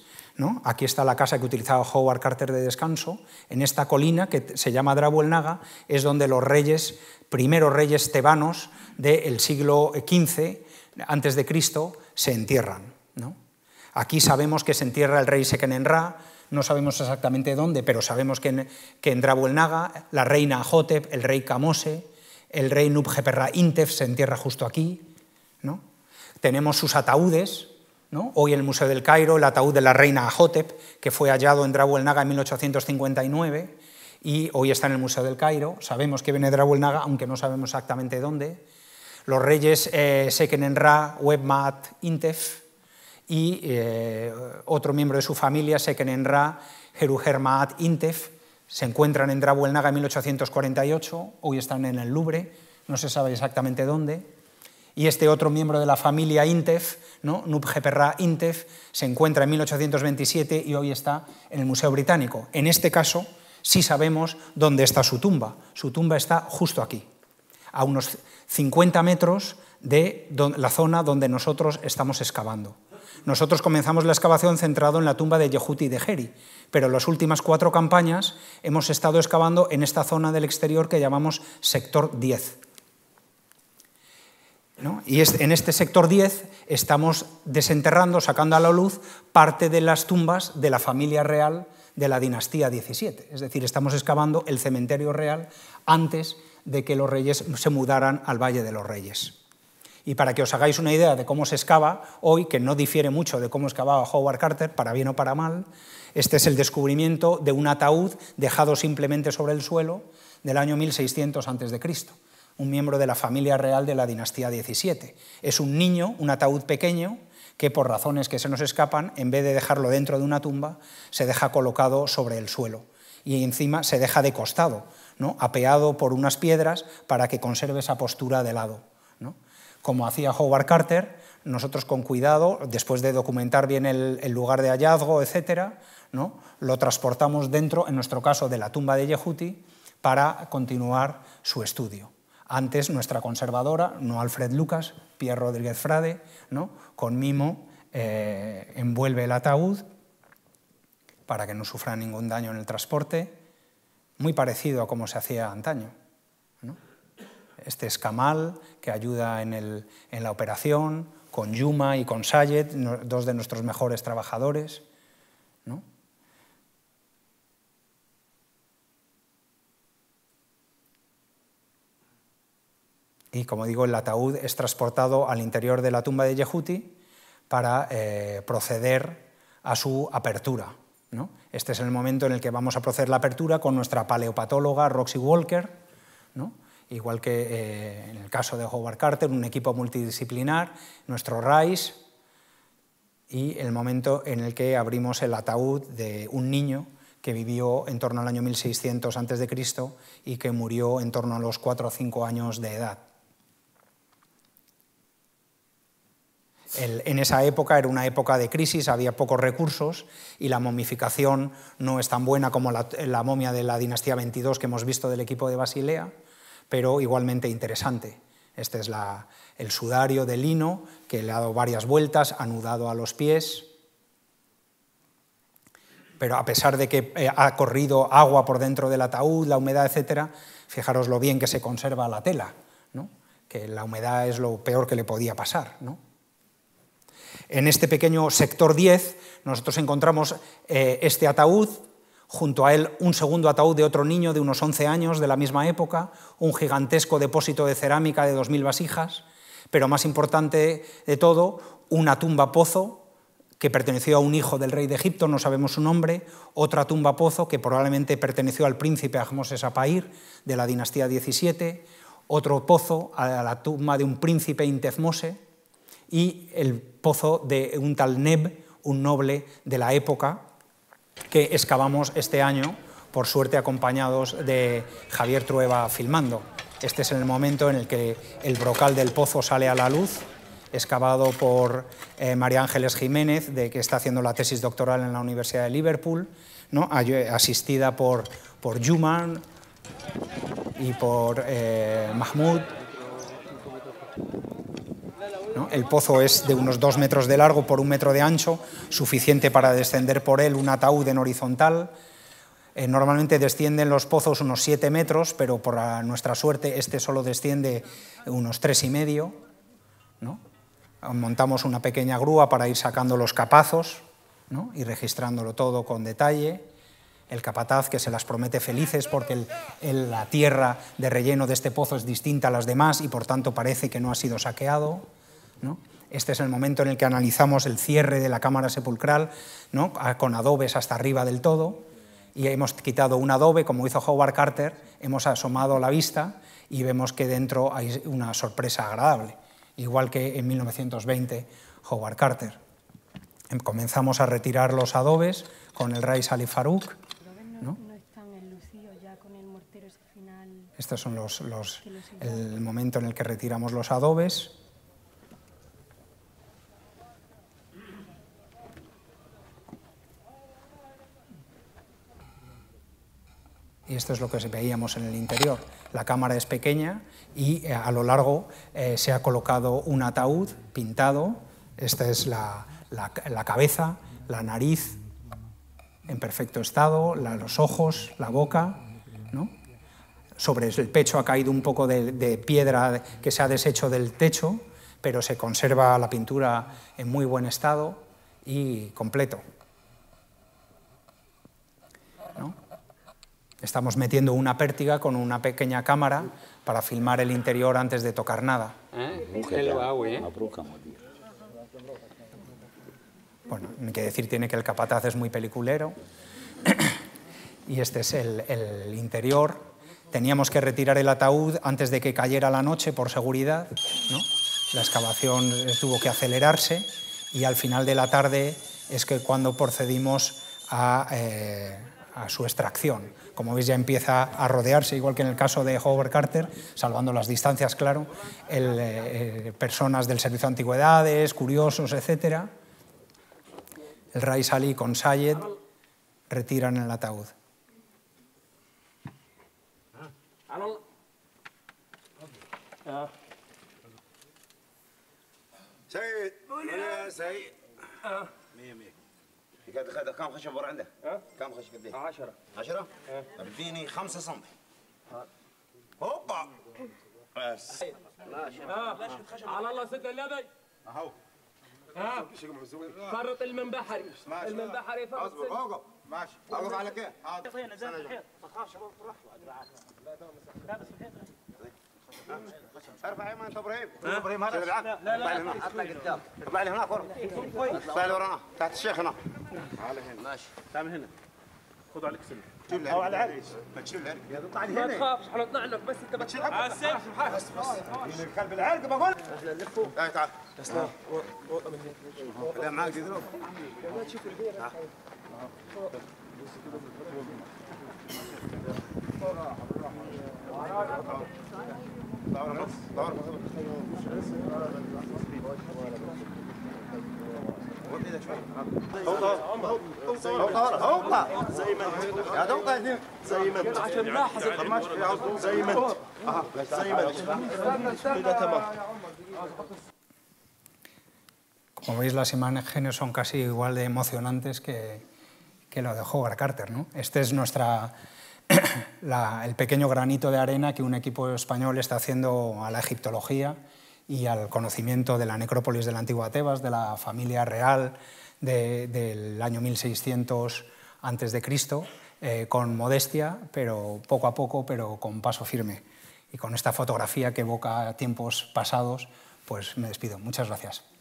A: aquí está la casa que utilizaba Howard Carter de descanso, en esta colina que se llama Drabu el Naga es donde los reyes, primeros reyes tebanos del siglo XV antes de Cristo, se entierran. Aquí sabemos que se entierra el rey Sekenenra, no sabemos exactamente dónde, pero sabemos que en, que Naga, la reina Ajotep, el rey Camose, el rey Nubjeperra Intef se entierra justo aquí. ¿no? Tenemos sus ataúdes, ¿no? hoy el Museo del Cairo, el ataúd de la reina Ajotep, que fue hallado en Drabu Naga en 1859 y hoy está en el Museo del Cairo. Sabemos que viene Drabu Naga, aunque no sabemos exactamente dónde. Los reyes eh, Sekenenra, Webmat, Intef, y eh, otro miembro de su familia, Sekenenra Jerujermaat Intef, se encuentran en Drabuelnaga en 1848, hoy están en el Louvre, no se sabe exactamente dónde, y este otro miembro de la familia Intef, ¿no? Intef, se encuentra en 1827 y hoy está en el Museo Británico. En este caso, sí sabemos dónde está su tumba. Su tumba está justo aquí, a unos 50 metros de la zona donde nosotros estamos excavando. Nosotros comenzamos la excavación centrado en la tumba de Yehuti de Geri, pero las últimas cuatro campañas hemos estado excavando en esta zona del exterior que llamamos sector 10. Y en este sector 10 estamos desenterrando, sacando a la luz parte de las tumbas de la familia real de la dinastía 17. Es decir, estamos excavando el cementerio real antes de que los reyes se mudaran al Valle de los Reyes. Y para que os hagáis una idea de cómo se excava hoy, que no difiere mucho de cómo excavaba Howard Carter, para bien o para mal, este es el descubrimiento de un ataúd dejado simplemente sobre el suelo del año 1600 a.C., un miembro de la familia real de la dinastía XVII. Es un niño, un ataúd pequeño, que por razones que se nos escapan, en vez de dejarlo dentro de una tumba, se deja colocado sobre el suelo y encima se deja de costado, ¿no? apeado por unas piedras para que conserve esa postura de lado como hacía Howard Carter, nosotros con cuidado, después de documentar bien el, lugar de hallazgo, etc., ¿no? lo transportamos dentro, en nuestro caso, de la tumba de Yehuti para continuar su estudio. Antes nuestra conservadora, no Alfred Lucas, Pierre Rodríguez Frade, ¿no? con mimo eh, envuelve el ataúd para que no sufra ningún daño en el transporte, muy parecido a como se hacía antaño. ¿no? Este escamal que ayuda en, la operación, con Yuma y con Sayed, dos de nuestros mejores trabajadores. ¿no? Y como digo, el ataúd es transportado al interior de la tumba de Yehuti para eh, proceder a su apertura. ¿no? Este es el momento en el que vamos a proceder la apertura con nuestra paleopatóloga Roxy Walker, ¿no? igual que eh, en el caso de Howard Carter, un equipo multidisciplinar, nuestro Rice y el momento en el que abrimos el ataúd de un niño que vivió en torno al año 1600 a.C. y que murió en torno a los 4 o 5 años de edad. en esa época era una época de crisis, había pocos recursos y la momificación no es tan buena como la momia de la dinastía 22 que hemos visto del equipo de Basilea pero igualmente interesante. Este es el sudario de lino, que le ha dado varias vueltas, anudado a los pies, pero a pesar de que eh, ha corrido agua por dentro del ataúd, la humedad, etc., fijaros lo bien que se conserva la tela, ¿no? que la humedad es lo peor que le podía pasar. En este pequeño sector 10 nosotros encontramos eh, este ataúd junto a él un segundo ataúd de otro niño de unos 11 años de la misma época, un gigantesco depósito de cerámica de 2.000 vasijas, pero más importante de todo, una tumba pozo que perteneció a un hijo del rey de Egipto, no sabemos su nombre, otra tumba pozo que probablemente perteneció al príncipe Ahmoses Apair de la dinastía XVII, otro pozo a la tumba de un príncipe Intezmose y el pozo de un tal Neb, un noble de la época que excavamos este año, por suerte acompañados de Javier Trueba filmando. Este es el momento en el que el brocal del pozo sale a la luz, excavado por eh, María Ángeles Jiménez, de, que está haciendo la tesis doctoral en la Universidad de Liverpool, ¿no? asistida por, por Yuman y por eh, Mahmoud. El pozo es de unos dos metros de largo por un metro de ancho, suficiente para descender por él un ataúd en horizontal. Eh, normalmente descienden los pozos unos siete metros, pero por nuestra suerte este solo desciende unos tres y medio. Montamos una pequeña grúa para ir sacando los capazos y registrándolo todo con detalle el capataz que se las promete felices porque la tierra de relleno de este pozo es distinta a las demás y por tanto parece que no ha sido saqueado. Este es el momento en el que analizamos el cierre de la cámara sepulcral, ah, con adobes hasta arriba del todo, y hemos quitado un adobe, como hizo Howard Carter, hemos asomado la vista y vemos que dentro hay una sorpresa agradable, igual que en 1920 Howard Carter. Em, comenzamos a retirar los adobes con el Rais Ali Farouk. Estos son los, el momento en el que retiramos los adobes. y esto es lo que veíamos en el interior. La cámara es pequeña y eh, a lo largo eh, se ha colocado un ataúd pintado. Esta es la, cabeza, la nariz en perfecto estado, los ojos, la boca. Sobre el pecho ha caído un poco de piedra que se ha deshecho del techo, pero se conserva la pintura en muy buen estado y completo. Estamos metiendo una pértiga con una pequeña cámara para filmar el interior antes de tocar nada. Ah, ¿eh? Bueno, hay que decir tiene que el capataz es muy peliculero. y este es el, interior. Teníamos que retirar el ataúd antes de que cayera la noche por seguridad. La excavación tuvo que acelerarse y al final de la tarde es que cuando procedimos a... Eh, a su extracción. Como veis ya empieza a rodearse, igual que en el caso de Howard Carter, salvando las distancias, claro, eh, personas del servicio de antigüedades, curiosos, etc. El Rais Ali con Sayed retiran el ataúd. خد خد كم خشب ورا عندك؟ ها؟ كم خشب قد 10 10 طب اديني 5 سم هوبا بس
B: ماشي على الله
A: سد اللبي اهو ها فرط المنبحري المنبحري فرط اصبر اوقف ماشي اوقف على كيف؟ حاضر الحيط
B: ما تخافش روح لا بس الحيط ارفع يا انت ابراهيم
A: ابراهيم لا لا لا لا قدام اطلع لي هنا قرب اطلع لي ورانا تحت الشيخ هنا تعال هنا ماشي تعال هنا خذ عليك سنه او على العريس ما تشيل العرق اطلع لي هنا ما تخافش احنا طلع لك بس انت ما تشيل العرق بس بس الكلب العرق بقول احنا نلفه اي تعال تسلم لا معاك يضرب تشوف البيره بالراحه بالراحه Como veis, las imágenes son casi igual de emocionantes que, lo de Howard Carter. ¿no? Esta es nuestra <coughs> el pequeño granito de arena que un equipo español está haciendo a la egiptología y al conocimiento de la necrópolis de la antigua Tebas, de la familia real del año 1600 antes a.C., eh, con modestia, pero poco a poco, pero con paso firme. Y con esta fotografía que evoca tiempos pasados, pues me despido. Muchas gracias.